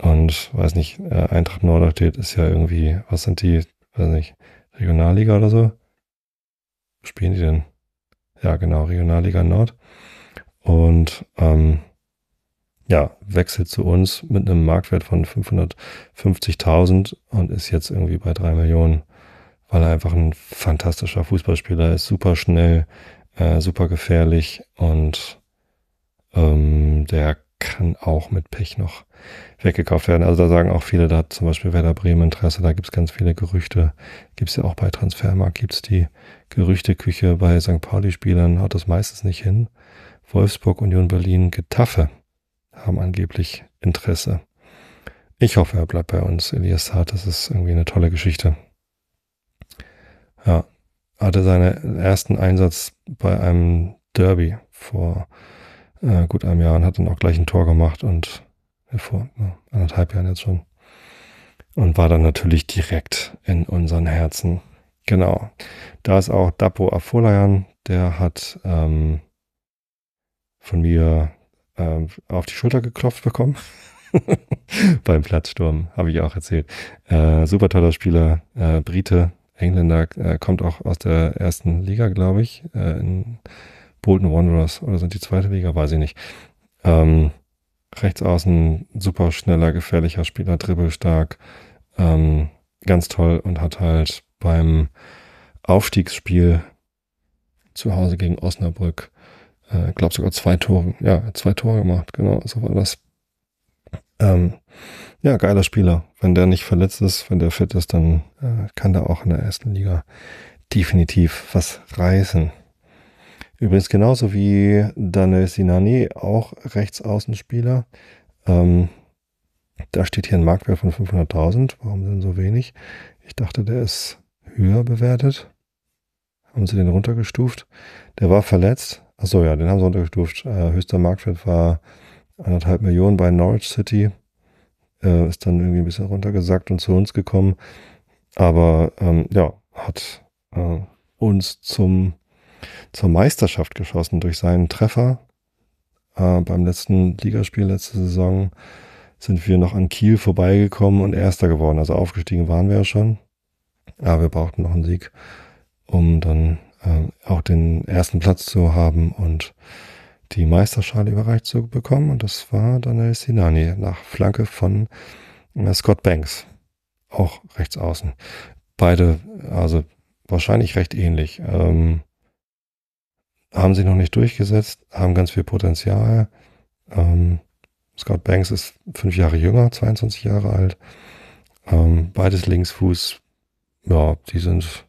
Und weiß nicht, äh, Eintracht Norderstedt ist ja irgendwie, was sind die, weiß nicht, Regionalliga oder so. spielen die denn? Ja, genau, Regionalliga Nord. Und ähm, ja, wechselt zu uns mit einem Marktwert von 550.000 und ist jetzt irgendwie bei 3 Millionen, weil er einfach ein fantastischer Fußballspieler ist, super schnell, äh, super gefährlich und ähm, der kann auch mit Pech noch weggekauft werden. Also da sagen auch viele, da hat zum Beispiel Werder Bremen Interesse, da gibt es ganz viele Gerüchte. Gibt es ja auch bei Transfermarkt, gibt es die Gerüchteküche bei St. Pauli-Spielern, haut das meistens nicht hin. Wolfsburg, Union Berlin, Getafe haben angeblich Interesse. Ich hoffe, er bleibt bei uns, Elias Hart, das ist irgendwie eine tolle Geschichte. Ja, hatte seinen ersten Einsatz bei einem Derby vor äh, gut einem Jahr und hat dann auch gleich ein Tor gemacht und ja, vor ja, anderthalb Jahren jetzt schon. Und war dann natürlich direkt in unseren Herzen. Genau. Da ist auch Dapo Afolayan, der hat ähm, von mir ähm, auf die Schulter geklopft bekommen. beim Platzsturm, habe ich auch erzählt. Äh, super toller Spieler, äh, Brite, Engländer, äh, kommt auch aus der ersten Liga, glaube ich, Äh, in Bolton Wanderers oder sind die zweite Liga, weiß ich nicht. Ähm, rechts außen super schneller, gefährlicher Spieler, dribbelstark, ähm, ganz toll und hat halt beim Aufstiegsspiel zu Hause gegen Osnabrück, äh, glaube sogar zwei Tore, ja, zwei Tore gemacht, genau, so war das. Ähm, ja, geiler Spieler. Wenn der nicht verletzt ist, wenn der fit ist, dann äh, kann der auch in der ersten Liga definitiv was reißen. Übrigens genauso wie Daniel Sinani, auch Rechtsaußenspieler. Ähm, da steht hier ein Marktwert von 500.000. Warum denn so wenig? Ich dachte, der ist höher bewertet. Haben sie den runtergestuft? Der war verletzt. Achso, ja, den haben sie runtergestuft. Äh, höchster Marktwert war anderthalb Millionen bei Norwich City. Äh, ist dann irgendwie ein bisschen runtergesackt und zu uns gekommen. Aber ähm, ja, hat äh, uns zum zur Meisterschaft geschossen durch seinen Treffer. Äh, beim letzten Ligaspiel, letzte Saison, sind wir noch an Kiel vorbeigekommen und Erster geworden. Also aufgestiegen waren wir ja schon. Aber wir brauchten noch einen Sieg, um dann äh, auch den ersten Platz zu haben und die Meisterschale überreicht zu bekommen. Und das war Daniel Sinani nach Flanke von äh, Scott Banks. Auch rechts außen. Beide, also wahrscheinlich recht ähnlich. Ähm, haben sich noch nicht durchgesetzt, haben ganz viel Potenzial. Ähm, Scott Banks ist fünf Jahre jünger, 22 Jahre alt. Ähm, beides Linksfuß. Ja, die sind,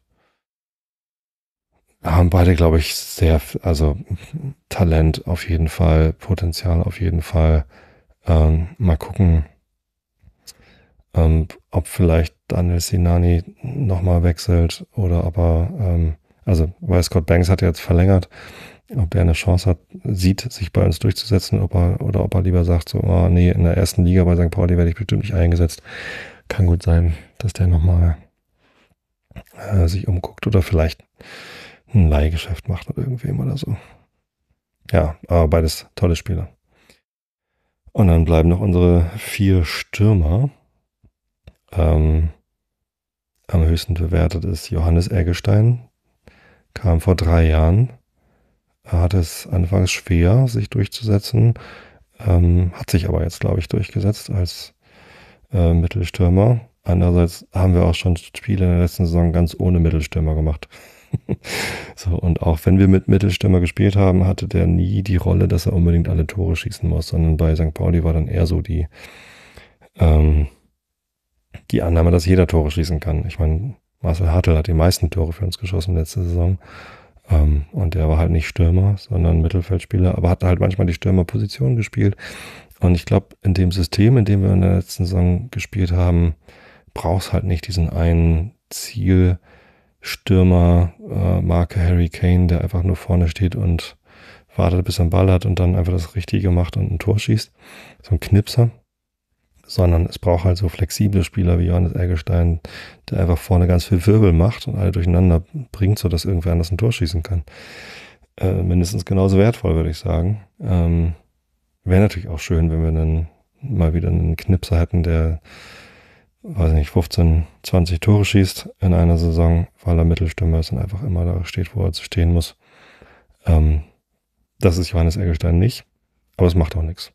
haben beide, glaube ich, sehr, also Talent auf jeden Fall, Potenzial auf jeden Fall. Ähm, mal gucken, ähm, ob vielleicht Daniel Sinani nochmal wechselt oder aber also weil Scott Banks hat ja jetzt verlängert, ob der eine Chance hat, sieht, sich bei uns durchzusetzen, ob er, oder ob er lieber sagt, so, oh, nee, in der ersten Liga bei St. Pauli werde ich bestimmt nicht eingesetzt. Kann gut sein, dass der nochmal äh, sich umguckt oder vielleicht ein Leihgeschäft macht mit irgendwem oder so. Ja, aber beides tolle Spieler. Und dann bleiben noch unsere vier Stürmer. Ähm, am höchsten bewertet ist Johannes Eggestein, kam vor drei Jahren. Er hatte es anfangs schwer, sich durchzusetzen, ähm, hat sich aber jetzt, glaube ich, durchgesetzt als äh, Mittelstürmer. Andererseits haben wir auch schon Spiele in der letzten Saison ganz ohne Mittelstürmer gemacht. so, und auch wenn wir mit Mittelstürmer gespielt haben, hatte der nie die Rolle, dass er unbedingt alle Tore schießen muss, sondern bei St. Pauli war dann eher so die, ähm, die Annahme, dass jeder Tore schießen kann. Ich meine, Marcel Hartl hat die meisten Tore für uns geschossen letzte Saison. Um, ähm, und der war halt nicht Stürmer, sondern Mittelfeldspieler, aber hat halt manchmal die Stürmerposition gespielt. Und ich glaube, in dem System, in dem wir in der letzten Saison gespielt haben, braucht es halt nicht diesen einen Zielstürmer, äh, Marke Harry Kane, der einfach nur vorne steht und wartet, bis er einen Ball hat und dann einfach das Richtige macht und ein Tor schießt. So ein Knipser sondern es braucht halt so flexible Spieler wie Johannes Eggestein, der einfach vorne ganz viel Wirbel macht und alle durcheinander bringt, sodass irgendwer anders ein Tor schießen kann. Äh, mindestens genauso wertvoll, würde ich sagen. Ähm, Wäre natürlich auch schön, wenn wir dann mal wieder einen Knipser hätten, der, weiß nicht, 15, 20 Tore schießt in einer Saison, weil er Mittelstürmer ist und einfach immer da steht, wo er zu stehen muss. Ähm, das ist Johannes Eggestein nicht, aber es macht auch nichts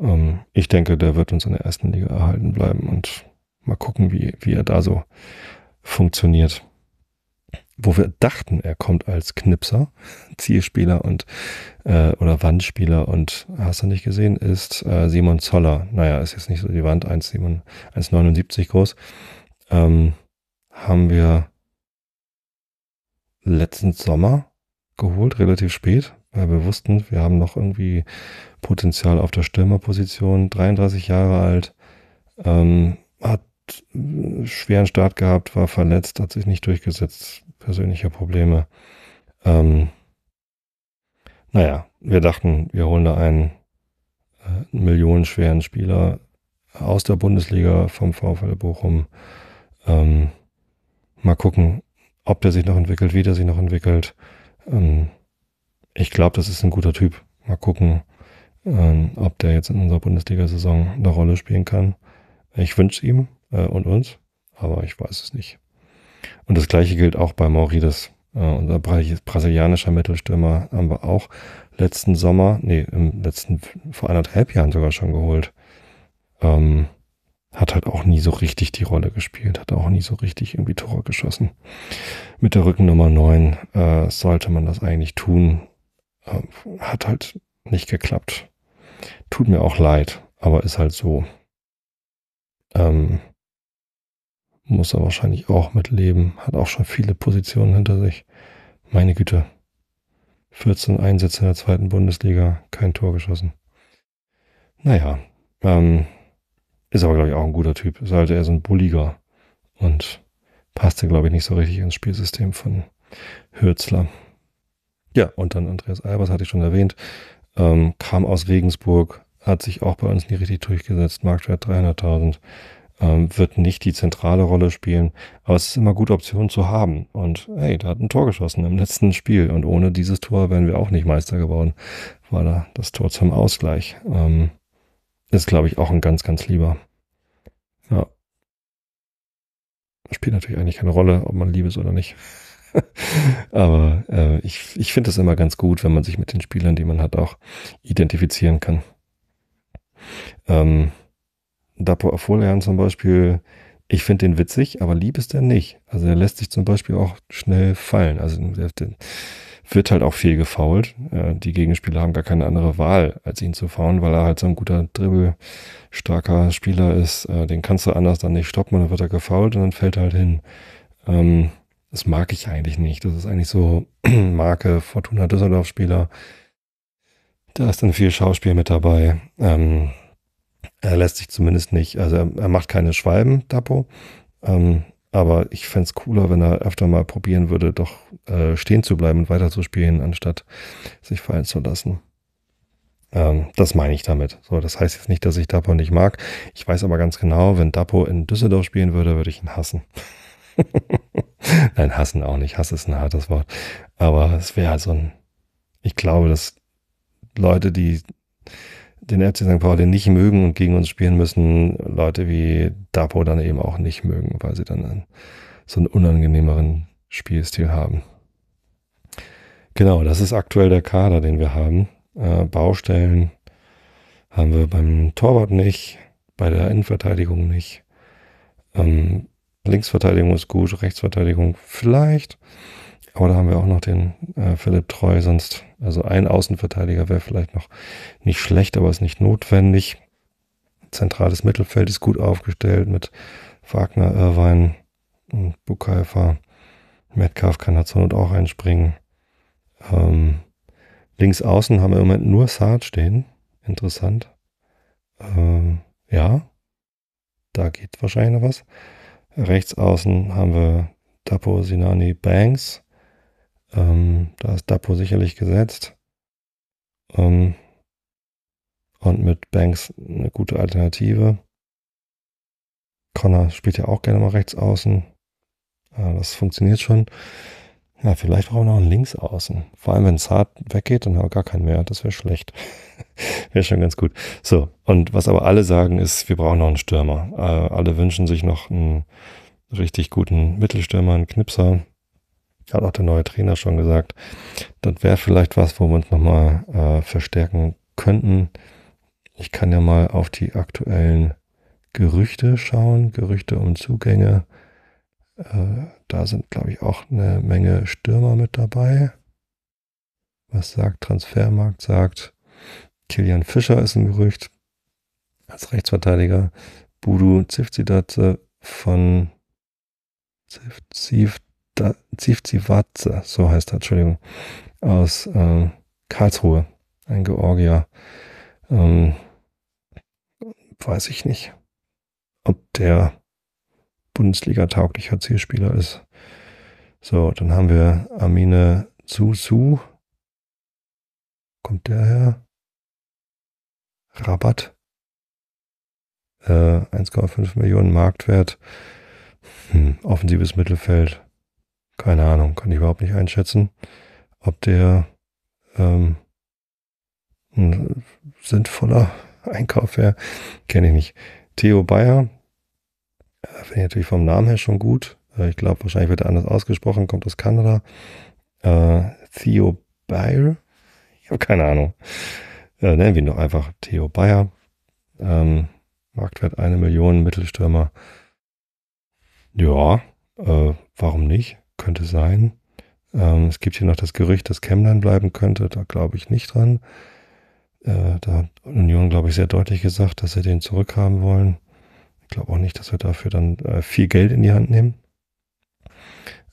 ähm, ich denke, der wird uns in der ersten Liga erhalten bleiben und mal gucken, wie, wie er da so funktioniert. Wo wir dachten, er kommt als Knipser, Zielspieler und äh, oder Wandspieler und hast du nicht gesehen, ist äh, Simon Zoller. Naja, ist jetzt nicht so die Wand, 1,79 groß. Ähm, haben wir letzten Sommer geholt, relativ spät. Wir äh, wussten, Wir haben noch irgendwie Potenzial auf der Stürmerposition. 33 Jahre alt, ähm, hat äh, schweren Start gehabt, war verletzt, hat sich nicht durchgesetzt, persönliche Probleme. Ähm, naja, wir dachten, wir holen da einen äh, millionenschweren Spieler aus der Bundesliga vom VfL Bochum. Ähm, mal gucken, ob der sich noch entwickelt, wie der sich noch entwickelt. Ähm, ich glaube, das ist ein guter Typ. Mal gucken, ähm, ob der jetzt in unserer Bundesliga-Saison eine Rolle spielen kann. Ich wünsche ihm äh, und uns, aber ich weiß es nicht. Und das gleiche gilt auch bei Maurides. Äh, unser brasilianischer Mittelstürmer haben wir auch letzten Sommer, nee, im letzten, vor anderthalb Jahren sogar schon geholt. Ähm, hat halt auch nie so richtig die Rolle gespielt, hat auch nie so richtig irgendwie Tore geschossen. Mit der Rückennummer 9 äh, sollte man das eigentlich tun, äh, hat halt nicht geklappt. Tut mir auch leid, aber ist halt so. Ähm, muss er wahrscheinlich auch mitleben, Hat auch schon viele Positionen hinter sich. Meine Güte. 14 Einsätze in der zweiten Bundesliga, kein Tor geschossen. Naja, ähm, ist aber, glaube ich, auch ein guter Typ. Ist halt eher so ein Bulliger und passte, glaube ich, nicht so richtig ins Spielsystem von Hürzler. Ja, und dann Andreas Albers, hatte ich schon erwähnt, ähm, kam aus Regensburg, hat sich auch bei uns nie richtig durchgesetzt, Marktwert 300.000, ähm, wird nicht die zentrale Rolle spielen, aber es ist immer gut, Optionen zu haben. Und hey, da hat ein Tor geschossen im letzten Spiel und ohne dieses Tor wären wir auch nicht Meister geworden, war da das Tor zum Ausgleich. Ähm, ist, glaube ich, auch ein ganz, ganz lieber. Ja. Spielt natürlich eigentlich keine Rolle, ob man lieb ist oder nicht. Aber äh, ich, ich finde es immer ganz gut, wenn man sich mit den Spielern, die man hat, auch identifizieren kann. Ähm, Dapo Afolian zum Beispiel, ich finde den witzig, aber lieb ist er nicht. Also er lässt sich zum Beispiel auch schnell fallen. Also der, der wird halt auch viel gefault. Äh, die Gegenspieler haben gar keine andere Wahl, als ihn zu faulen, weil er halt so ein guter dribbelstarker Spieler ist. Äh, den kannst du anders dann nicht stoppen und dann wird er gefault und dann fällt er halt hin. Ähm, das mag ich eigentlich nicht. Das ist eigentlich so Marke Fortuna Düsseldorf-Spieler. Da ist dann viel Schauspiel mit dabei. Ähm, er lässt sich zumindest nicht, also er, er macht keine Schwalben, Dapo. Ähm, aber ich fände es cooler, wenn er öfter mal probieren würde, doch äh, stehen zu bleiben und weiterzuspielen, anstatt sich fallen zu lassen. Ähm, das meine ich damit. So, das heißt jetzt nicht, dass ich Dapo nicht mag. Ich weiß aber ganz genau, wenn Dapo in Düsseldorf spielen würde, würde ich ihn hassen. Nein, hassen auch nicht. Hass ist ein hartes Wort. Aber es wäre halt so ein, ich glaube, dass Leute, die den FC St. Pauli nicht mögen und gegen uns spielen müssen, Leute wie Dapo dann eben auch nicht mögen, weil sie dann einen, so einen unangenehmeren Spielstil haben. Genau, das ist aktuell der Kader, den wir haben. Äh, Baustellen haben wir beim Torwart nicht, bei der Innenverteidigung nicht. Ähm, Linksverteidigung ist gut, Rechtsverteidigung vielleicht. Aber da haben wir auch noch den äh, Philipp Treu, sonst, also ein Außenverteidiger wäre vielleicht noch nicht schlecht, aber ist nicht notwendig. Zentrales Mittelfeld ist gut aufgestellt mit Wagner, Irvine und Bukaifa. Metcalf kann da zur Not auch einspringen. Ähm, links außen haben wir im Moment nur Saad stehen. Interessant. Ähm, ja, da geht wahrscheinlich noch was. Rechts außen haben wir Dapo Sinani Banks. Ähm, da ist Dapo sicherlich gesetzt. Ähm, und mit Banks eine gute Alternative. Connor spielt ja auch gerne mal rechts außen. Ja, ah, das funktioniert schon. Ja, vielleicht brauchen wir noch einen Linksaußen. Vor allem, wenn es hart weggeht, dann haben wir gar keinen mehr. Das wäre schlecht. wäre schon ganz gut. So, und was aber alle sagen, ist, wir brauchen noch einen Stürmer. Äh, alle wünschen sich noch einen richtig guten Mittelstürmer, einen Knipser. Hat auch der neue Trainer schon gesagt. Das wäre vielleicht was, wo wir uns nochmal äh, verstärken könnten. Ich kann ja mal auf die aktuellen Gerüchte schauen, Gerüchte um Zugänge. Äh, da sind, glaube ich, auch eine Menge Stürmer mit dabei. Was sagt Transfermarkt? Sagt, Kilian Fischer ist ein Gerücht als Rechtsverteidiger. Budu Zivzidatze von Zivzivatze, so heißt er, Entschuldigung, aus äh, Karlsruhe, ein Georgier. Ähm, weiß ich nicht, ob der Bundesliga-tauglicher Zielspieler ist. So, dann haben wir Amine Susu. Kommt der her? Rabatt. Äh, 1,5 Millionen Marktwert. Hm, offensives Mittelfeld. Keine Ahnung, kann ich überhaupt nicht einschätzen, ob der ähm, ein sinnvoller Einkauf wäre. Kenne ich nicht. Theo Bayer, finde ich natürlich vom Namen her schon gut. Äh, ich glaube, wahrscheinlich wird er anders ausgesprochen, kommt aus Kanada. Äh, Theo Bayer. Ich habe keine Ahnung. Äh, nennen wir ihn doch einfach Theo Bayer. Ähm, Marktwert eine Million, Mittelstürmer. Ja, äh, warum nicht? Könnte sein. Ähm, es gibt hier noch das Gerücht, dass Kemlan bleiben könnte. Da glaube ich nicht dran. Äh, da hat Union, glaube ich, sehr deutlich gesagt, dass sie den zurückhaben wollen. Ich glaube auch nicht, dass wir dafür dann äh, viel Geld in die Hand nehmen. Äh,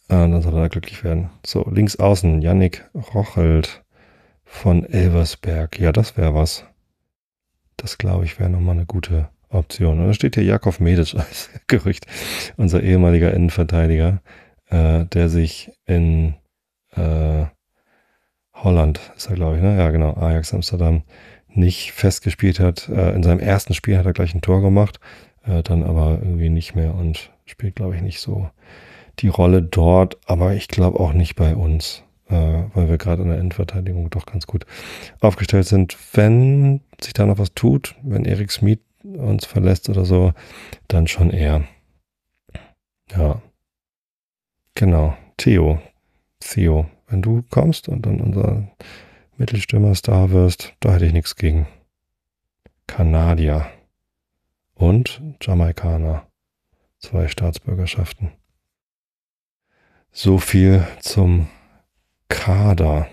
dann soll er da glücklich werden. So, links außen, Yannick Rochelt von Elversberg. Ja, das wäre was. Das glaube ich wäre nochmal eine gute Option. Und da steht hier Jakov Medic als Gerücht, unser ehemaliger Innenverteidiger, äh, der sich in äh, Holland, ist er glaube ich, ne? Ja, genau, Ajax Amsterdam nicht festgespielt hat. Äh, in seinem ersten Spiel hat er gleich ein Tor gemacht äh, dann aber irgendwie nicht mehr und spielt, glaube ich, nicht so die Rolle dort, aber ich glaube auch nicht bei uns, äh, weil wir gerade in der Endverteidigung doch ganz gut aufgestellt sind. Wenn sich da noch was tut, wenn Erik Smith uns verlässt oder so, dann schon eher. Ja. Genau. Theo. Theo. Wenn du kommst und dann unser Mittelstürmer-Star wirst, da hätte ich nichts gegen. Kanadier und Jamaikaner. Zwei Staatsbürgerschaften. So viel zum Kader.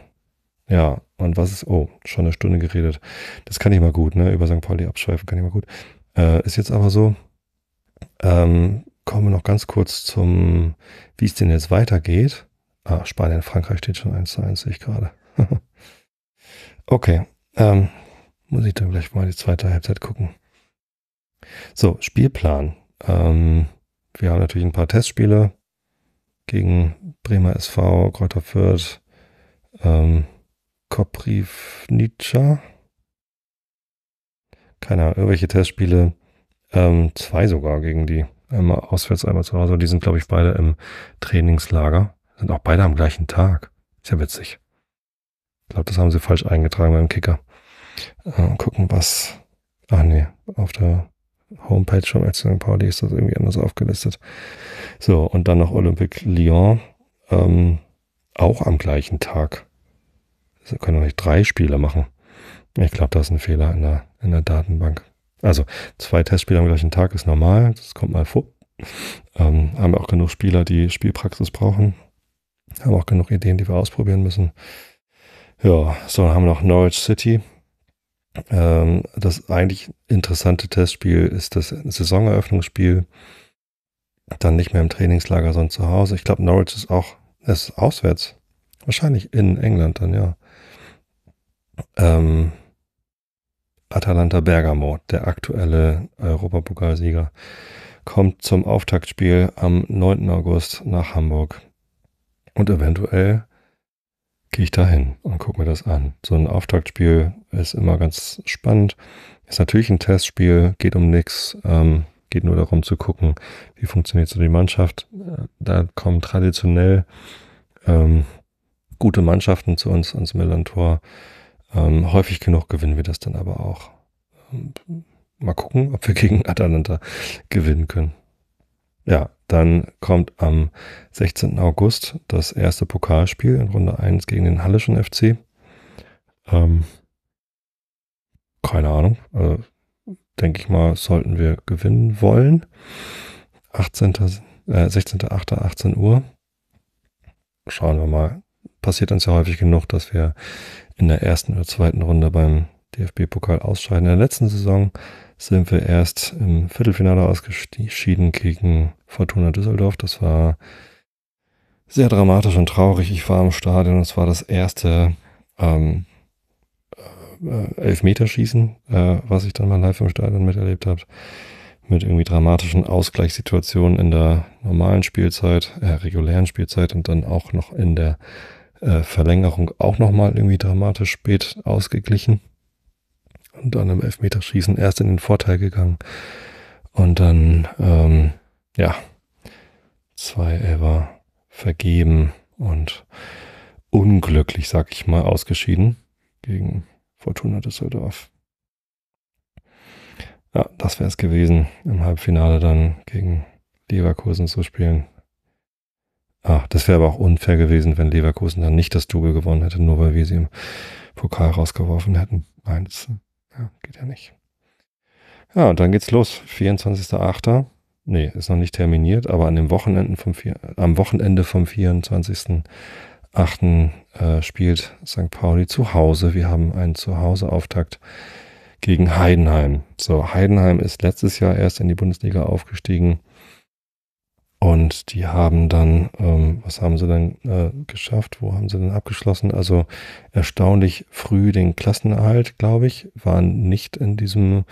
Ja, und was ist, oh, schon eine Stunde geredet. Das kann ich mal gut, ne? Über St. Pauli abschweifen kann ich mal gut. Äh, ist jetzt aber so, ähm, kommen wir noch ganz kurz zum, wie es denn jetzt weitergeht. Ah, Spanien, Frankreich steht schon 1 zu 1, sehe ich gerade. okay, ähm, muss ich dann gleich mal die zweite Halbzeit gucken. So, Spielplan. Ähm, wir haben natürlich ein paar Testspiele gegen Bremer SV, Kräuter Fürth, ähm, Koprivnica. Keiner, irgendwelche Testspiele. Ähm, zwei sogar gegen die. Einmal auswärts, einmal zu Hause. Die sind, glaube ich, beide im Trainingslager. Sind auch beide am gleichen Tag. Ist ja witzig. Ich glaube, das haben sie falsch eingetragen beim Kicker. Äh, gucken, was. Ach nee, auf der Homepage von FC St. Pauli ist das irgendwie anders aufgelistet. So, und dann noch Olympique Lyon, ähm, auch am gleichen Tag. Sie können doch nicht drei Spiele machen. Ich glaube, das ist ein Fehler in der, in der Datenbank. Also, zwei Testspiele am gleichen Tag ist normal, das kommt mal vor. Ähm, haben auch genug Spieler, die Spielpraxis brauchen. Haben auch genug Ideen, die wir ausprobieren müssen. Ja, so haben wir noch Norwich City, ähm, das eigentlich interessante Testspiel ist das Saisoneröffnungsspiel. Dann nicht mehr im Trainingslager, sondern zu Hause. Ich glaube, Norwich ist auch ist auswärts. Wahrscheinlich in England dann, ja. Ähm, Atalanta Bergamo, der aktuelle Europapokalsieger, kommt zum Auftaktspiel am 9. August nach Hamburg. Und eventuell gehe ich da hin und gucke mir das an. So ein Auftaktspiel ist immer ganz spannend. Ist natürlich ein Testspiel, geht um nichts, ähm, geht nur darum zu gucken, wie funktioniert so die Mannschaft. Äh, da kommen traditionell ähm, gute Mannschaften zu uns ans Millantor. Ähm, häufig genug gewinnen wir das dann aber auch. Ähm, mal gucken, ob wir gegen Atalanta gewinnen können. Ja, dann kommt am 16. August das erste Pokalspiel in Runde 1 gegen den Halleschen FC. Ähm, keine Ahnung. Also, denke ich mal, sollten wir gewinnen wollen. 18. Äh, 16.8. 18 Uhr. Schauen wir mal. Passiert uns ja häufig genug, dass wir in der ersten oder zweiten Runde beim DFB-Pokal ausscheiden. In der letzten Saison sind wir erst im Viertelfinale ausgeschieden gegen Fortuna Düsseldorf. Das war sehr dramatisch und traurig. Ich war im Stadion und es war das erste ähm, äh, Elfmeterschießen, äh, was ich dann mal live im Stadion miterlebt habe. Mit irgendwie dramatischen Ausgleichssituationen in der normalen Spielzeit, äh, regulären Spielzeit und dann auch noch in der äh, Verlängerung auch nochmal irgendwie dramatisch spät ausgeglichen und dann im Elfmeterschießen erst in den Vorteil gegangen. Und dann, ähm, ja, zwei Elber vergeben und unglücklich, sag ich mal, ausgeschieden gegen Fortuna Düsseldorf. Ja, das wäre es gewesen, im Halbfinale dann gegen Leverkusen zu spielen. Ah, das wäre aber auch unfair gewesen, wenn Leverkusen dann nicht das Double gewonnen hätte, nur weil wir sie im Pokal rausgeworfen hätten. Nein, das ist ja, geht ja nicht. Ja, und dann geht's los. 24.8. Nee, ist noch nicht terminiert, aber an dem Wochenenden vom vier, am Wochenende vom 24.8. Äh, spielt St. Pauli zu Hause. Wir haben einen Zuhause-Auftakt gegen Heidenheim. So, Heidenheim ist letztes Jahr erst in die Bundesliga aufgestiegen. Und die haben dann, ähm, was haben sie dann äh, geschafft? Wo haben sie denn abgeschlossen? Also erstaunlich früh den Klassenerhalt, glaube ich, waren nicht in diesem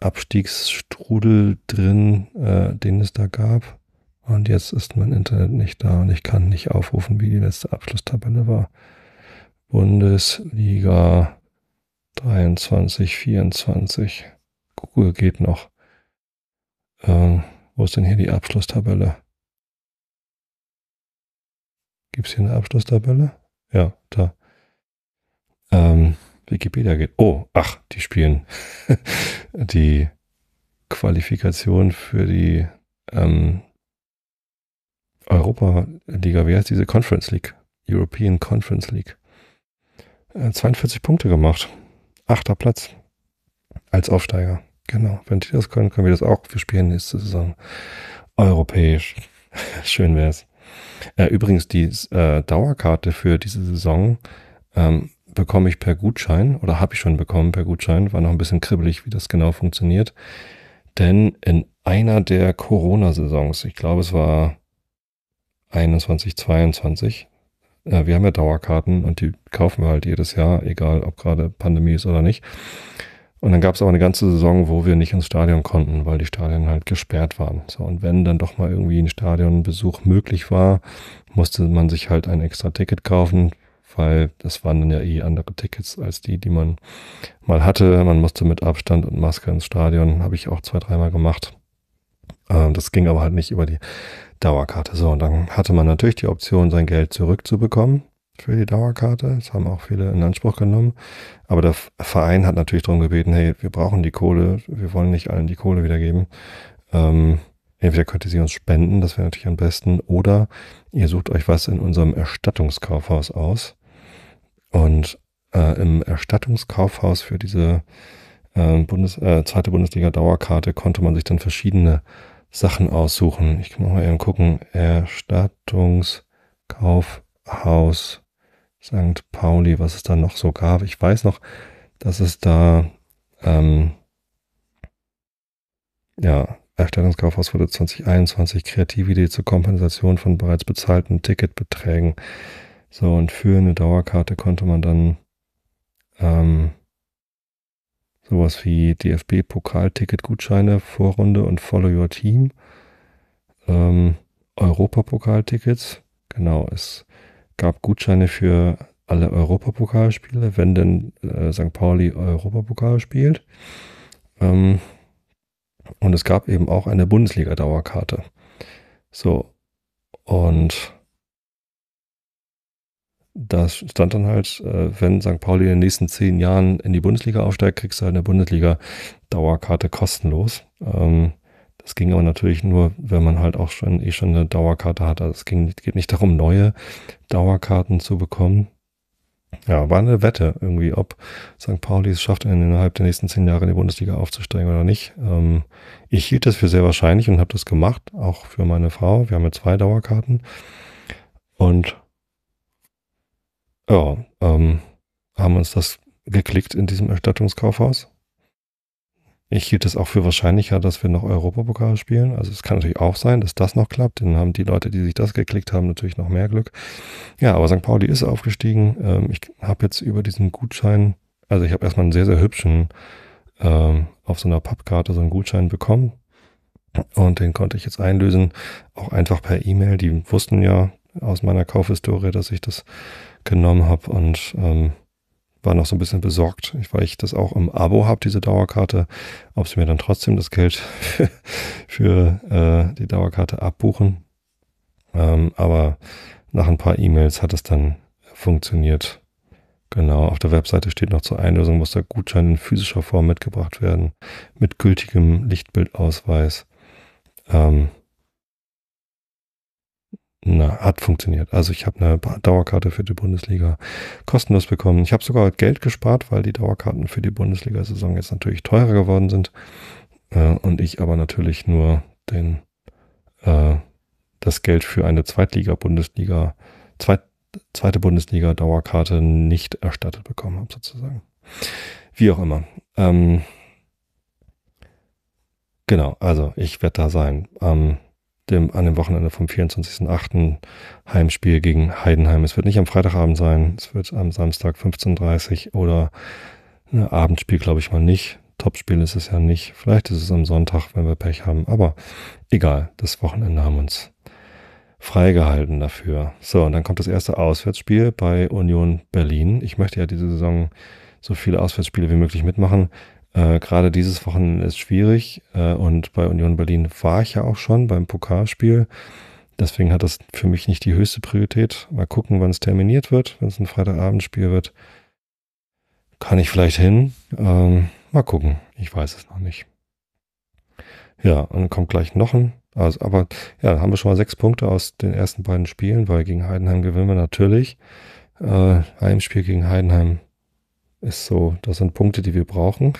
Abstiegsstrudel drin, äh, den es da gab. Und jetzt ist mein Internet nicht da und ich kann nicht aufrufen, wie die letzte Abschlusstabelle war. Bundesliga 23, 24. Google geht noch. Ähm, wo ist denn hier die Abschlusstabelle? Gibt es hier eine Abschlusstabelle? Ja, da. Ähm, Wikipedia geht. Oh, ach, die spielen die Qualifikation für die ähm, Europa-Liga. Wie heißt diese Conference League? European Conference League. Äh, 42 Punkte gemacht. Achter Platz als Aufsteiger. Genau, wenn die das können, können wir das auch. Wir spielen nächste Saison europäisch. Schön wär's. Äh, übrigens, die äh, Dauerkarte für diese Saison ähm, bekomme ich per Gutschein oder habe ich schon bekommen per Gutschein. War noch ein bisschen kribbelig, wie das genau funktioniert. Denn in einer der Corona-Saisons, ich glaube, es war 21, 22, äh, wir haben ja Dauerkarten und die kaufen wir halt jedes Jahr, egal ob gerade Pandemie ist oder nicht. Und dann gab es auch eine ganze Saison, wo wir nicht ins Stadion konnten, weil die Stadien halt gesperrt waren. So, und wenn dann doch mal irgendwie ein Stadionbesuch möglich war, musste man sich halt ein extra Ticket kaufen, weil das waren dann ja eh andere Tickets als die, die man mal hatte. Man musste mit Abstand und Maske ins Stadion, habe ich auch zwei, dreimal gemacht. Ähm, das ging aber halt nicht über die Dauerkarte. So, und dann hatte man natürlich die Option, sein Geld zurückzubekommen für die Dauerkarte. Das haben auch viele in Anspruch genommen. Aber der Verein hat natürlich darum gebeten, hey, wir brauchen die Kohle, wir wollen nicht allen die Kohle wiedergeben. Ähm, entweder könnt ihr sie uns spenden, das wäre natürlich am besten, oder ihr sucht euch was in unserem Erstattungskaufhaus aus. Und äh, im Erstattungskaufhaus für diese äh, Bundes-, äh, zweite Bundesliga-Dauerkarte konnte man sich dann verschiedene Sachen aussuchen. Ich kann mal eben gucken. Erstattungskaufhaus St. Pauli, was es da noch so gab. Ich weiß noch, dass es da ähm, ja, Erstellungskaufhaus wurde 2021 Kreatividee zur Kompensation von bereits bezahlten Ticketbeträgen. So, und für eine Dauerkarte konnte man dann ähm, sowas wie DFB-Pokalticket-Gutscheine, Vorrunde und Follow Your Team, ähm, Europapokaltickets, genau, ist gab Gutscheine für alle Europapokalspiele, wenn denn äh, St. Pauli Europapokal spielt. Ähm, und es gab eben auch eine Bundesliga-Dauerkarte. So, und das stand dann halt, äh, wenn St. Pauli in den nächsten zehn Jahren in die Bundesliga aufsteigt, kriegst du halt eine Bundesliga-Dauerkarte kostenlos. Ähm, es ging aber natürlich nur, wenn man halt auch schon eh schon eine Dauerkarte hat. Also es ging, geht nicht darum, neue Dauerkarten zu bekommen. Ja, war eine Wette irgendwie, ob St. Pauli es schafft, innerhalb der nächsten zehn Jahre in die Bundesliga aufzusteigen oder nicht. Ähm, ich hielt das für sehr wahrscheinlich und habe das gemacht, auch für meine Frau. Wir haben ja zwei Dauerkarten. Und ja, ähm, haben uns das geklickt in diesem Erstattungskaufhaus ich hielt es auch für wahrscheinlicher, dass wir noch Europapokal spielen. Also es kann natürlich auch sein, dass das noch klappt. Dann haben die Leute, die sich das geklickt haben, natürlich noch mehr Glück. Ja, aber St. Pauli ist aufgestiegen. Ähm, ich habe jetzt über diesen Gutschein, also ich habe erstmal einen sehr, sehr hübschen ähm, auf so einer Pappkarte so einen Gutschein bekommen. Und den konnte ich jetzt einlösen, auch einfach per E-Mail. Die wussten ja aus meiner Kaufhistorie, dass ich das genommen habe. Und ähm, war noch so ein bisschen besorgt, weil ich das auch im Abo habe, diese Dauerkarte, ob sie mir dann trotzdem das Geld für äh, die Dauerkarte abbuchen. Ähm, aber nach ein paar E-Mails hat es dann funktioniert. Genau, auf der Webseite steht noch zur Einlösung, muss der Gutschein in physischer Form mitgebracht werden, mit gültigem Lichtbildausweis. Ähm, na, hat funktioniert. Also ich habe eine Dauerkarte für die Bundesliga kostenlos bekommen. Ich habe sogar halt Geld gespart, weil die Dauerkarten für die Bundesliga-Saison jetzt natürlich teurer geworden sind. Äh, und ich aber natürlich nur den, äh, das Geld für eine Zweitliga-Bundesliga, Zweit, zweite Bundesliga-Dauerkarte nicht erstattet bekommen habe, sozusagen. Wie auch immer. Ähm, genau, also ich werde da sein. Ähm, dem, an dem Wochenende vom 24.8. Heimspiel gegen Heidenheim. Es wird nicht am Freitagabend sein, es wird am Samstag 15.30 Uhr oder ein ne, Abendspiel, glaube ich mal nicht. Topspiel ist es ja nicht. Vielleicht ist es am Sonntag, wenn wir Pech haben. Aber egal, das Wochenende haben uns freigehalten dafür. So, und dann kommt das erste Auswärtsspiel bei Union Berlin. Ich möchte ja diese Saison so viele Auswärtsspiele wie möglich mitmachen. Äh, Gerade dieses Wochenende ist schwierig äh, und bei Union Berlin war ich ja auch schon beim Pokalspiel. Deswegen hat das für mich nicht die höchste Priorität. Mal gucken, wann es terminiert wird. Wenn es ein Freitagabendspiel wird, kann ich vielleicht hin. Ähm, mal gucken. Ich weiß es noch nicht. Ja, und dann kommt gleich noch ein. Also, aber ja, haben wir schon mal sechs Punkte aus den ersten beiden Spielen, weil gegen Heidenheim gewinnen wir natürlich. Äh, Heimspiel gegen Heidenheim ist so, das sind Punkte, die wir brauchen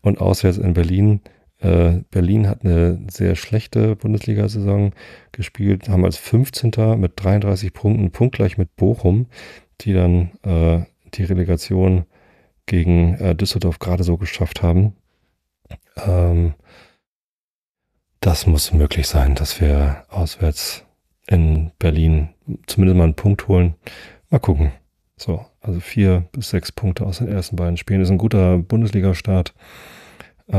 und auswärts in Berlin. Äh, Berlin hat eine sehr schlechte Bundesliga-Saison gespielt, haben als 15. mit 33 Punkten, punktgleich mit Bochum, die dann äh, die Relegation gegen äh, Düsseldorf gerade so geschafft haben. Ähm, das muss möglich sein, dass wir auswärts in Berlin zumindest mal einen Punkt holen. Mal gucken. So, also vier bis sechs Punkte aus den ersten beiden Spielen. Ist ein guter Bundesliga-Start. Äh,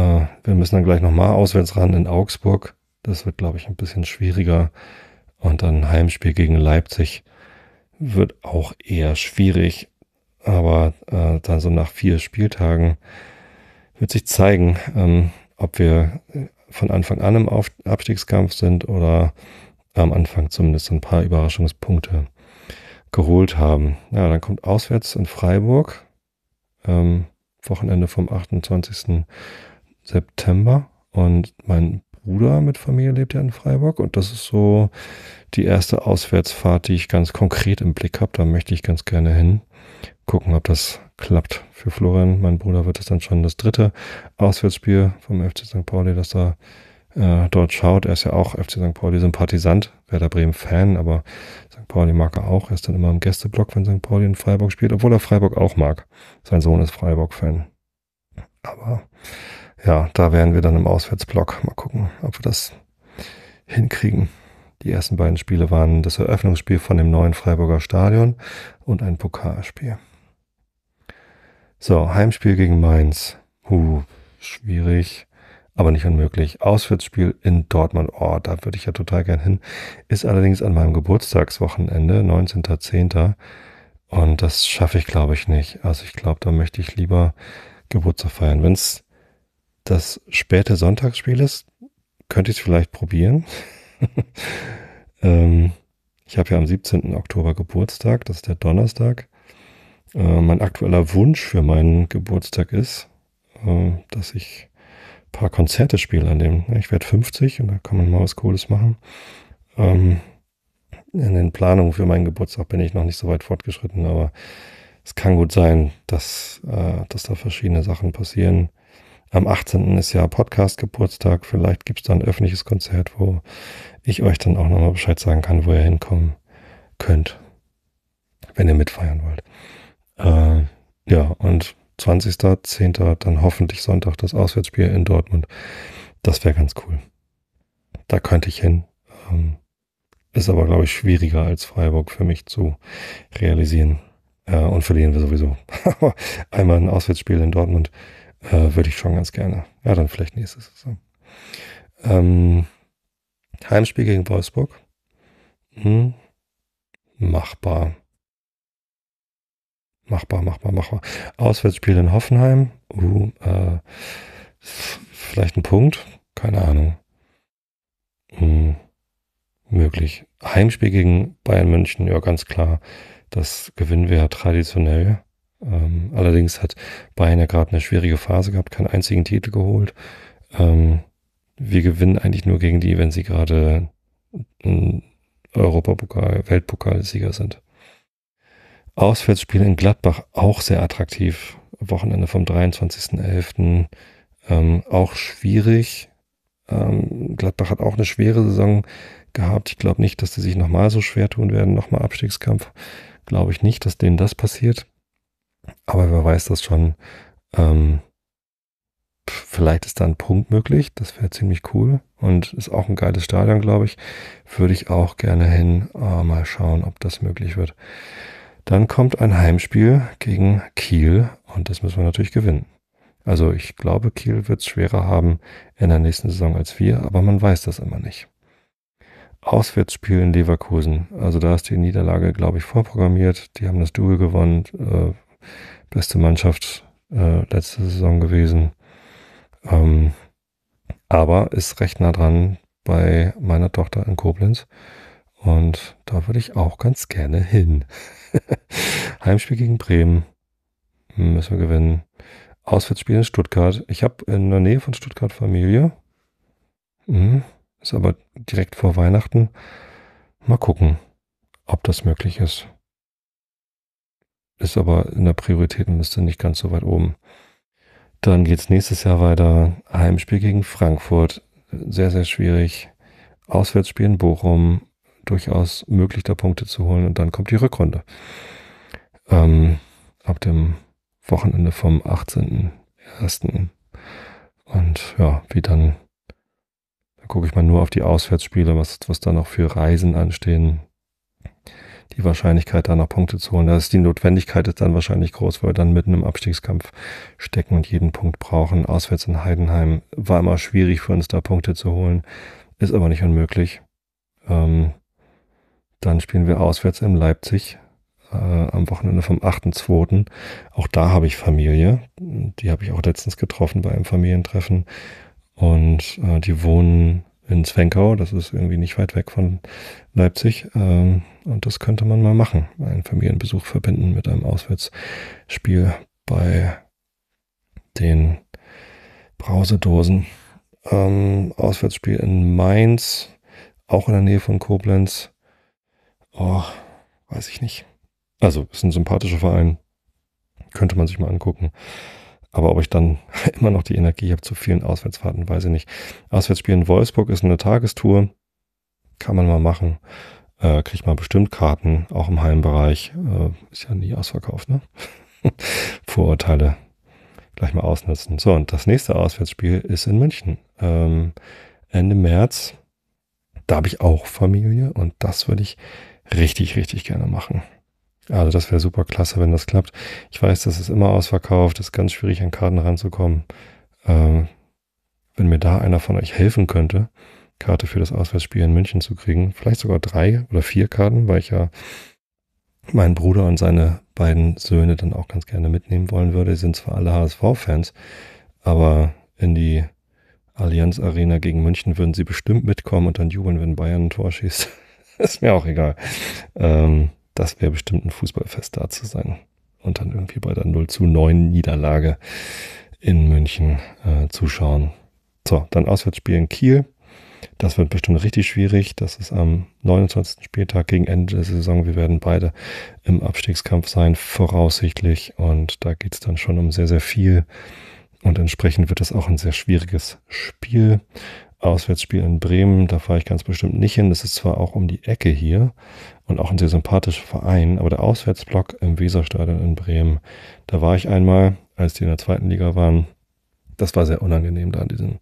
wir müssen dann gleich nochmal auswärts ran in Augsburg. Das wird, glaube ich, ein bisschen schwieriger. Und dann ein Heimspiel gegen Leipzig wird auch eher schwierig. Aber äh, dann so nach vier Spieltagen wird sich zeigen, ähm, ob wir äh, von Anfang an im Auf Abstiegskampf sind oder am Anfang zumindest ein paar Überraschungspunkte geholt haben. Ja, dann kommt auswärts in Freiburg, ähm, Wochenende vom 28. September. Und mein Bruder mit Familie lebt ja in Freiburg. Und das ist so die erste Auswärtsfahrt, die ich ganz konkret im Blick habe. Da möchte ich ganz gerne hin. Gucken, ob das klappt. Für Florian, mein Bruder, wird es dann schon das dritte Auswärtsspiel vom FC St. Pauli, dass er äh, dort schaut. Er ist ja auch FC St. Pauli-Sympathisant, Werder Bremen-Fan, aber Pauli mag er auch. Er ist dann immer im Gästeblock, wenn St. Pauli in Freiburg spielt, obwohl er Freiburg auch mag. Sein Sohn ist Freiburg-Fan. Aber ja, da wären wir dann im Auswärtsblock. Mal gucken, ob wir das hinkriegen. Die ersten beiden Spiele waren das Eröffnungsspiel von dem neuen Freiburger Stadion und ein Pokalspiel. So, Heimspiel gegen Mainz. Huh, schwierig aber nicht unmöglich. Auswärtsspiel in Dortmund, oh, da würde ich ja total gern hin. Ist allerdings an meinem Geburtstagswochenende, 19.10. Und das schaffe ich, glaube ich, nicht. Also ich glaube, da möchte ich lieber Geburtstag feiern. Wenn es das späte Sonntagsspiel ist, könnte ich es vielleicht probieren. ähm, ich habe ja am 17. Oktober Geburtstag, das ist der Donnerstag. Äh, mein aktueller Wunsch für meinen Geburtstag ist, äh, dass ich paar Konzerte spielen an dem. Ich werde 50 und da kann man mal was Cooles machen. Ähm, in den Planungen für meinen Geburtstag bin ich noch nicht so weit fortgeschritten, aber es kann gut sein, dass, äh, dass da verschiedene Sachen passieren. Am 18. ist ja Podcast-Geburtstag. Vielleicht gibt es da ein öffentliches Konzert, wo ich euch dann auch nochmal Bescheid sagen kann, wo ihr hinkommen könnt, wenn ihr mitfeiern wollt. Äh, ja, und 20.10. dann hoffentlich Sonntag das Auswärtsspiel in Dortmund. Das wäre ganz cool. Da könnte ich hin. Ähm, ist aber, glaube ich, schwieriger als Freiburg für mich zu realisieren. Äh, und verlieren wir sowieso. Einmal ein Auswärtsspiel in Dortmund äh, würde ich schon ganz gerne. Ja, dann vielleicht nächstes Saison. Ähm, Heimspiel gegen Wolfsburg. Hm. Machbar machbar, machbar, machbar. Auswärtsspiel in Hoffenheim. Uh, äh, vielleicht ein Punkt. Keine Ahnung. Hm, möglich. Heimspiel gegen Bayern München, ja, ganz klar. Das gewinnen wir ja traditionell. Ähm, allerdings hat Bayern ja gerade eine schwierige Phase gehabt, keinen einzigen Titel geholt. Ähm, wir gewinnen eigentlich nur gegen die, wenn sie gerade ein Europapokal, Weltpokalsieger sind. Auswärtsspiel in Gladbach auch sehr attraktiv. Wochenende vom 23.11. Ähm, auch schwierig. Ähm, Gladbach hat auch eine schwere Saison gehabt. Ich glaube nicht, dass die sich nochmal so schwer tun werden. Nochmal Abstiegskampf. Glaube ich nicht, dass denen das passiert. Aber wer weiß das schon. Ähm, vielleicht ist da ein Punkt möglich. Das wäre ziemlich cool. Und ist auch ein geiles Stadion, glaube ich. Würde ich auch gerne hin. Oh, mal schauen, ob das möglich wird. Dann kommt ein Heimspiel gegen Kiel und das müssen wir natürlich gewinnen. Also ich glaube, Kiel wird es schwerer haben in der nächsten Saison als wir, aber man weiß das immer nicht. Auswärtsspiel in Leverkusen, also da ist die Niederlage, glaube ich, vorprogrammiert. Die haben das Duel gewonnen, äh, beste Mannschaft äh, letzte Saison gewesen. Ähm, aber ist recht nah dran bei meiner Tochter in Koblenz und da würde ich auch ganz gerne hin. Heimspiel gegen Bremen. Hm, müssen wir gewinnen. Auswärtsspiel in Stuttgart. Ich habe in der Nähe von Stuttgart Familie. Hm, ist aber direkt vor Weihnachten. Mal gucken, ob das möglich ist. Ist aber in der Prioritätenliste nicht ganz so weit oben. Dann geht es nächstes Jahr weiter. Heimspiel gegen Frankfurt. Sehr, sehr schwierig. Auswärtsspiel in Bochum durchaus möglich, da Punkte zu holen. Und dann kommt die Rückrunde. Ähm, ab dem Wochenende vom 18.01. Und ja, wie dann, da gucke ich mal nur auf die Auswärtsspiele, was, was da noch für Reisen anstehen. Die Wahrscheinlichkeit, da noch Punkte zu holen. Das ist die Notwendigkeit ist dann wahrscheinlich groß, weil wir dann mitten im Abstiegskampf stecken und jeden Punkt brauchen. Auswärts in Heidenheim war immer schwierig für uns, da Punkte zu holen. Ist aber nicht unmöglich. Ähm, dann spielen wir auswärts in Leipzig äh, am Wochenende vom 8.2. Auch da habe ich Familie. Die habe ich auch letztens getroffen bei einem Familientreffen. Und äh, die wohnen in Zwenkau. Das ist irgendwie nicht weit weg von Leipzig. Ähm, und das könnte man mal machen. Einen Familienbesuch verbinden mit einem Auswärtsspiel bei den Brausedosen. Ähm, Auswärtsspiel in Mainz, auch in der Nähe von Koblenz. Oh, weiß ich nicht. Also, ist ein sympathischer Verein. Könnte man sich mal angucken. Aber ob ich dann immer noch die Energie habe zu vielen Auswärtsfahrten, weiß ich nicht. Auswärtsspiel in Wolfsburg ist eine Tagestour. Kann man mal machen. Äh, kriegt man bestimmt Karten, auch im Heimbereich. Äh, ist ja nie ausverkauft, ne? Vorurteile gleich mal ausnutzen. So, und das nächste Auswärtsspiel ist in München. Ähm, Ende März. Da habe ich auch Familie und das würde ich richtig, richtig gerne machen. Also das wäre super klasse, wenn das klappt. Ich weiß, das ist immer ausverkauft, ist ganz schwierig an Karten ranzukommen. Ähm, wenn mir da einer von euch helfen könnte, Karte für das Auswärtsspiel in München zu kriegen, vielleicht sogar drei oder vier Karten, weil ich ja meinen Bruder und seine beiden Söhne dann auch ganz gerne mitnehmen wollen würde. Sie sind zwar alle HSV-Fans, aber in die Allianz Arena gegen München würden sie bestimmt mitkommen und dann jubeln, wenn Bayern ein Tor schießt. ist mir auch egal. Ähm, das wäre bestimmt ein Fußballfest da zu sein. Und dann irgendwie bei der 0 zu 9 Niederlage in München äh, zuschauen. So, dann Auswärtsspiel in Kiel. Das wird bestimmt richtig schwierig. Das ist am 29. Spieltag gegen Ende der Saison. Wir werden beide im Abstiegskampf sein, voraussichtlich. Und da geht es dann schon um sehr, sehr viel. Und entsprechend wird es auch ein sehr schwieriges Spiel. Auswärtsspiel in Bremen. Da fahre ich ganz bestimmt nicht hin. Das ist zwar auch um die Ecke hier und auch ein sehr sympathischer Verein, aber der Auswärtsblock im Weserstadion in Bremen, da war ich einmal, als die in der zweiten Liga waren. Das war sehr unangenehm da in diesem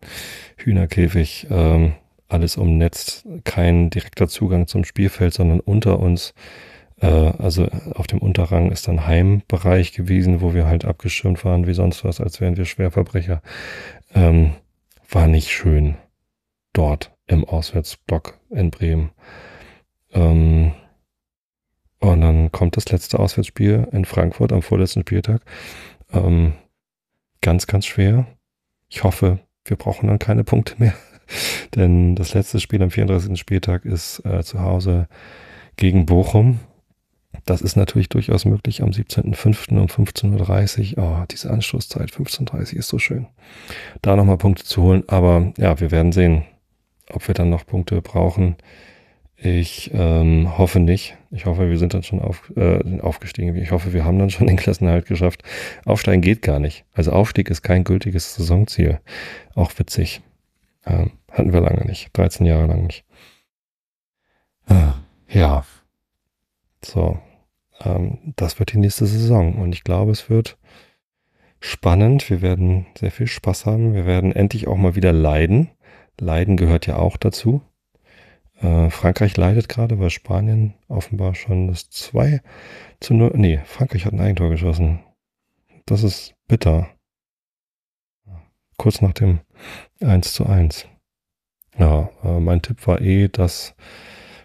Hühnerkäfig. Ähm, alles umnetzt, kein direkter Zugang zum Spielfeld, sondern unter uns äh, also auf dem Unterrang ist dann Heimbereich gewesen, wo wir halt abgeschirmt waren wie sonst was, als wären wir Schwerverbrecher. Ähm, war nicht schön dort im Auswärtsblock in Bremen. Ähm, und dann kommt das letzte Auswärtsspiel in Frankfurt am vorletzten Spieltag. Ähm, ganz, ganz schwer. Ich hoffe, wir brauchen dann keine Punkte mehr. Denn das letzte Spiel am 34. Spieltag ist äh, zu Hause gegen Bochum. Das ist natürlich durchaus möglich am 17.05. um 15.30 Uhr. Oh, diese Anschlusszeit 15.30 Uhr ist so schön. Da nochmal Punkte zu holen, aber ja, wir werden sehen ob wir dann noch Punkte brauchen. Ich ähm, hoffe nicht. Ich hoffe, wir sind dann schon auf, äh, aufgestiegen. Ich hoffe, wir haben dann schon den Klassenhalt geschafft. Aufsteigen geht gar nicht. Also Aufstieg ist kein gültiges Saisonziel. Auch witzig. Ähm, hatten wir lange nicht. 13 Jahre lang nicht. Ah, ja. So. Ähm, das wird die nächste Saison. Und ich glaube, es wird spannend. Wir werden sehr viel Spaß haben. Wir werden endlich auch mal wieder leiden. Leiden gehört ja auch dazu. Äh, Frankreich leidet gerade, weil Spanien offenbar schon das 2 zu 0. Nee, Frankreich hat ein Eigentor geschossen. Das ist bitter. Kurz nach dem 1 zu 1. Ja, äh, mein Tipp war eh, dass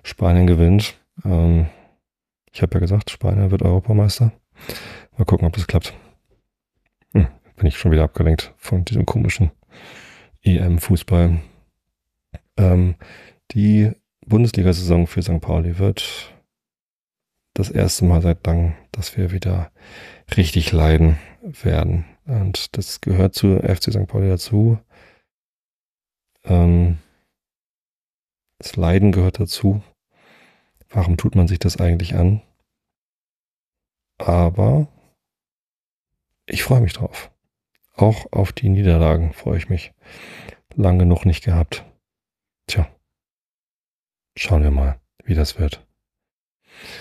Spanien gewinnt. Ähm, ich habe ja gesagt, Spanien wird Europameister. Mal gucken, ob das klappt. Hm, bin ich schon wieder abgelenkt von diesem komischen EM-Fußball. Ähm, die Bundesliga-Saison für St. Pauli wird das erste Mal seit langem, dass wir wieder richtig leiden werden. Und das gehört zu FC St. Pauli dazu. Ähm, das Leiden gehört dazu. Warum tut man sich das eigentlich an? Aber ich freue mich drauf. Auch auf die Niederlagen freue ich mich. Lange noch nicht gehabt. Tja, schauen wir mal, wie das wird.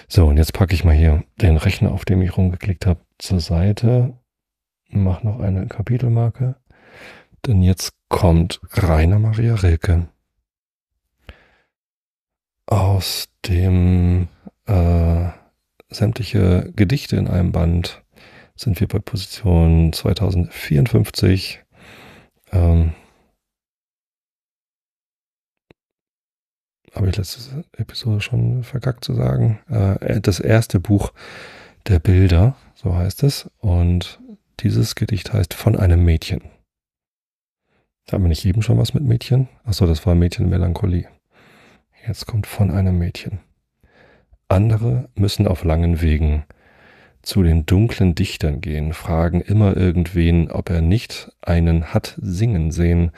So, und jetzt packe ich mal hier den Rechner, auf dem ich rumgeklickt habe, zur Seite. Mache noch eine Kapitelmarke. Denn jetzt kommt Rainer Maria Rilke aus dem äh, sämtliche Gedichte in einem Band sind wir bei Position 2054. Ähm, habe ich letzte Episode schon verkackt zu sagen, äh, äh, das erste Buch der Bilder, so heißt es. Und dieses Gedicht heißt Von einem Mädchen. haben wir nicht eben schon was mit Mädchen? Achso, das war Mädchen Melancholie. Jetzt kommt von einem Mädchen. Andere müssen auf langen Wegen zu den dunklen Dichtern gehen, fragen immer irgendwen, ob er nicht einen hat singen sehen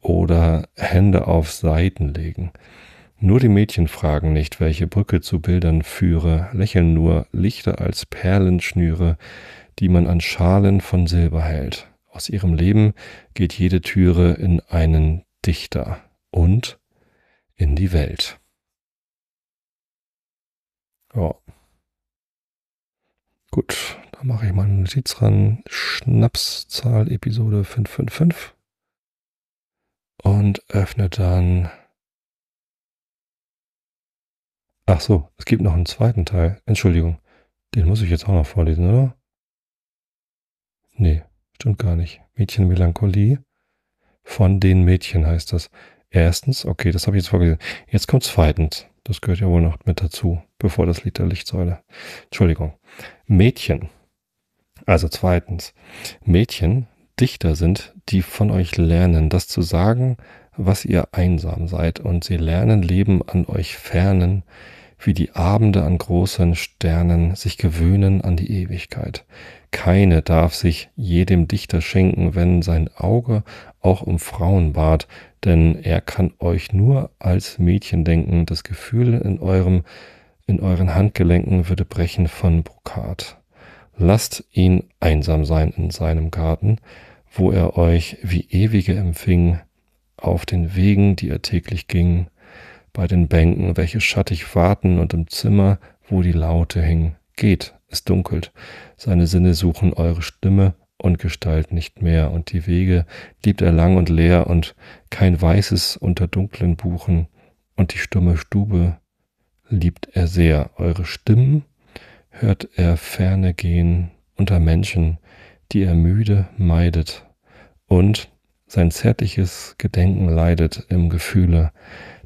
oder Hände auf Seiten legen. Nur die Mädchen fragen nicht, welche Brücke zu Bildern führe, lächeln nur, Lichter als Perlenschnüre, die man an Schalen von Silber hält. Aus ihrem Leben geht jede Türe in einen Dichter und in die Welt. Ja. Gut, da mache ich mal eine Notiz ran. Schnapszahl Episode 555 und öffne dann Ach so, es gibt noch einen zweiten Teil. Entschuldigung, den muss ich jetzt auch noch vorlesen, oder? Nee, stimmt gar nicht. Mädchen Melancholie von den Mädchen heißt das. Erstens, okay, das habe ich jetzt vorgelesen. Jetzt kommt zweitens. Das gehört ja wohl noch mit dazu, bevor das Lied der Lichtsäule. Entschuldigung. Mädchen. Also zweitens. Mädchen, Dichter sind, die von euch lernen, das zu sagen, was ihr einsam seid, und sie lernen Leben an euch fernen, wie die Abende an großen Sternen sich gewöhnen an die Ewigkeit. Keine darf sich jedem Dichter schenken, wenn sein Auge auch um Frauen bat, denn er kann euch nur als Mädchen denken, das Gefühl in eurem, in euren Handgelenken würde brechen von Brokat. Lasst ihn einsam sein in seinem Garten, wo er euch wie ewige empfing, auf den Wegen, die er täglich ging, bei den Bänken, welche schattig warten, und im Zimmer, wo die Laute hing. Geht, es dunkelt. Seine Sinne suchen eure Stimme und Gestalt nicht mehr, und die Wege liebt er lang und leer, und kein Weißes unter dunklen Buchen, und die stumme Stube liebt er sehr. Eure Stimmen hört er ferne gehen unter Menschen, die er müde meidet, und sein zärtliches Gedenken leidet im Gefühle,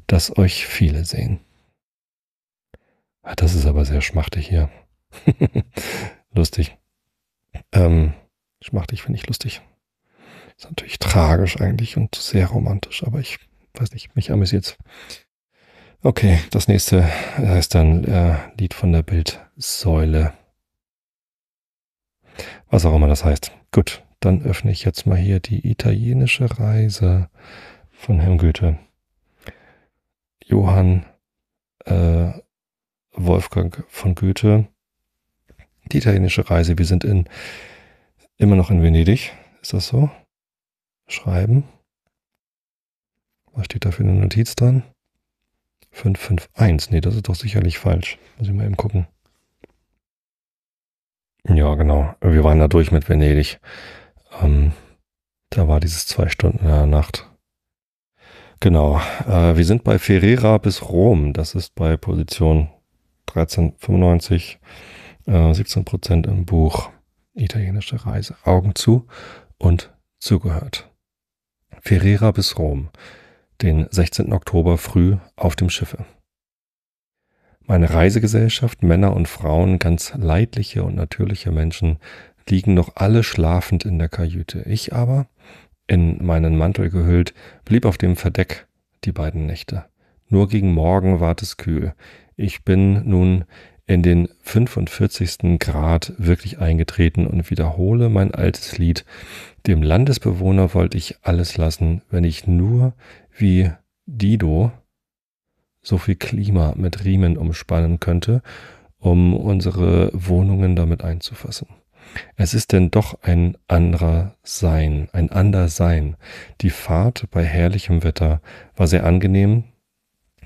dass euch viele sehen. Ah, das ist aber sehr schmachtig hier. lustig. Ähm, schmachtig finde ich lustig. Ist natürlich tragisch eigentlich und sehr romantisch, aber ich weiß nicht, mich amüsiert Okay, das nächste heißt äh, dann äh, Lied von der Bildsäule. Was auch immer das heißt. Gut, dann öffne ich jetzt mal hier die italienische Reise von Herrn Goethe. Johann äh, Wolfgang von Goethe. Die italienische Reise. Wir sind in immer noch in Venedig. Ist das so? Schreiben. Was steht da für eine Notiz dran? 551. Nee, das ist doch sicherlich falsch. Muss ich mal eben gucken. Ja, genau. Wir waren da durch mit Venedig. Ähm, da war dieses zwei Stunden in der Nacht Genau. Äh, wir sind bei Ferrera bis Rom. Das ist bei Position 1395, äh, 17 Prozent im Buch Italienische Reise. Augen zu und zugehört. Ferrera bis Rom, den 16. Oktober früh auf dem Schiffe. Meine Reisegesellschaft, Männer und Frauen, ganz leidliche und natürliche Menschen, liegen noch alle schlafend in der Kajüte. Ich aber in meinen Mantel gehüllt, blieb auf dem Verdeck die beiden Nächte. Nur gegen Morgen ward es kühl. Ich bin nun in den 45. Grad wirklich eingetreten und wiederhole mein altes Lied. Dem Landesbewohner wollte ich alles lassen, wenn ich nur wie Dido so viel Klima mit Riemen umspannen könnte, um unsere Wohnungen damit einzufassen. Es ist denn doch ein anderer Sein, ein ander Sein. Die Fahrt bei herrlichem Wetter war sehr angenehm,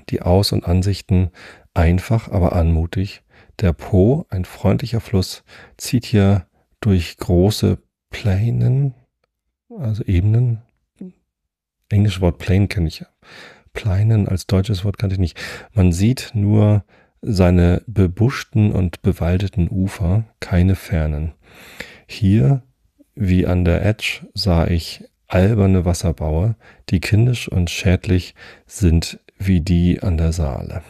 die Aus- und Ansichten einfach, aber anmutig. Der Po, ein freundlicher Fluss, zieht hier durch große Plänen, also Ebenen. Englisches Wort Plain kenne ich. Plänen als deutsches Wort kannte ich nicht. Man sieht nur seine bebuschten und bewaldeten Ufer, keine Fernen. Hier, wie an der Edge, sah ich alberne Wasserbaue, die kindisch und schädlich sind wie die an der Saale.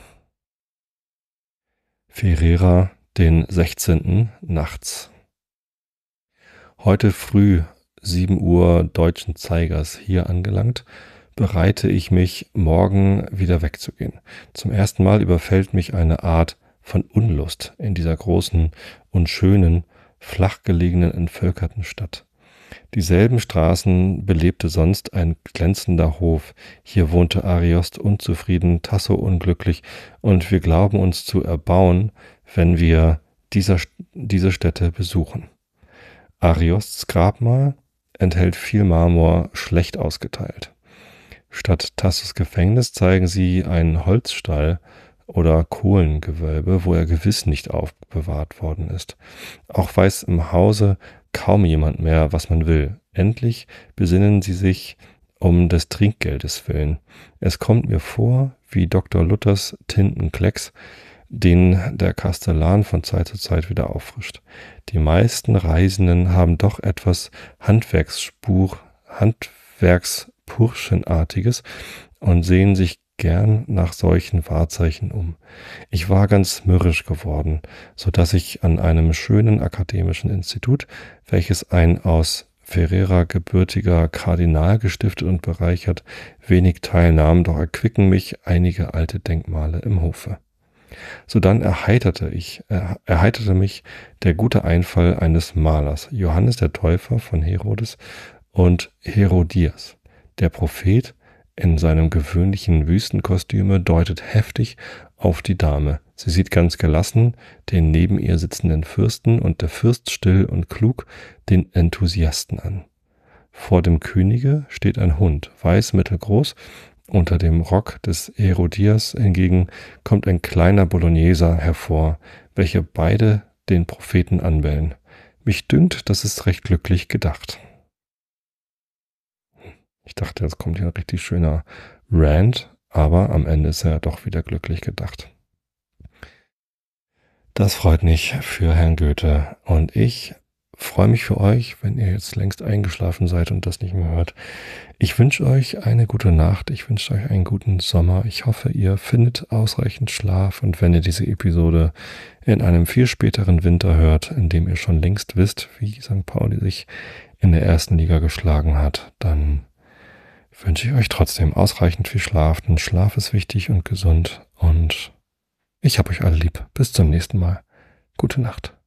Ferrera, den 16. nachts. Heute früh, 7 Uhr deutschen Zeigers, hier angelangt, bereite ich mich, morgen wieder wegzugehen. Zum ersten Mal überfällt mich eine Art von Unlust in dieser großen und schönen flach gelegenen entvölkerten Stadt. Dieselben Straßen belebte sonst ein glänzender Hof. Hier wohnte Ariost unzufrieden, Tasso unglücklich, und wir glauben uns zu erbauen, wenn wir dieser, diese Stätte besuchen. Ariosts Grabmal enthält viel Marmor, schlecht ausgeteilt. Statt Tassos Gefängnis zeigen sie einen Holzstall oder Kohlengewölbe, wo er gewiss nicht aufbewahrt worden ist. Auch weiß im Hause kaum jemand mehr, was man will. Endlich besinnen sie sich um des Trinkgeldes willen. Es kommt mir vor, wie Dr. Luthers Tintenklecks, den der Kastellan von Zeit zu Zeit wieder auffrischt. Die meisten Reisenden haben doch etwas Handwerksspur, Handwerkspurschenartiges und sehen sich gern nach solchen Wahrzeichen um. Ich war ganz mürrisch geworden, so dass ich an einem schönen akademischen Institut, welches ein aus Ferrera gebürtiger Kardinal gestiftet und bereichert, wenig teilnahm, doch erquicken mich einige alte Denkmale im Hofe. Sodann erheiterte ich, er, erheiterte mich der gute Einfall eines Malers, Johannes der Täufer von Herodes und Herodias, der Prophet in seinem gewöhnlichen Wüstenkostüme deutet heftig auf die Dame. Sie sieht ganz gelassen den neben ihr sitzenden Fürsten und der Fürst still und klug den Enthusiasten an. Vor dem Könige steht ein Hund, weiß mittelgroß, unter dem Rock des Herodias hingegen kommt ein kleiner Bologneser hervor, welche beide den Propheten anbellen. Mich dünkt, das ist recht glücklich gedacht. Ich dachte, jetzt kommt hier ein richtig schöner Rant, aber am Ende ist er doch wieder glücklich gedacht. Das freut mich für Herrn Goethe und ich freue mich für euch, wenn ihr jetzt längst eingeschlafen seid und das nicht mehr hört. Ich wünsche euch eine gute Nacht, ich wünsche euch einen guten Sommer. Ich hoffe, ihr findet ausreichend Schlaf und wenn ihr diese Episode in einem viel späteren Winter hört, in dem ihr schon längst wisst, wie St. Pauli sich in der ersten Liga geschlagen hat, dann wünsche ich euch trotzdem ausreichend viel Schlaf, denn Schlaf ist wichtig und gesund und ich habe euch alle lieb. Bis zum nächsten Mal. Gute Nacht.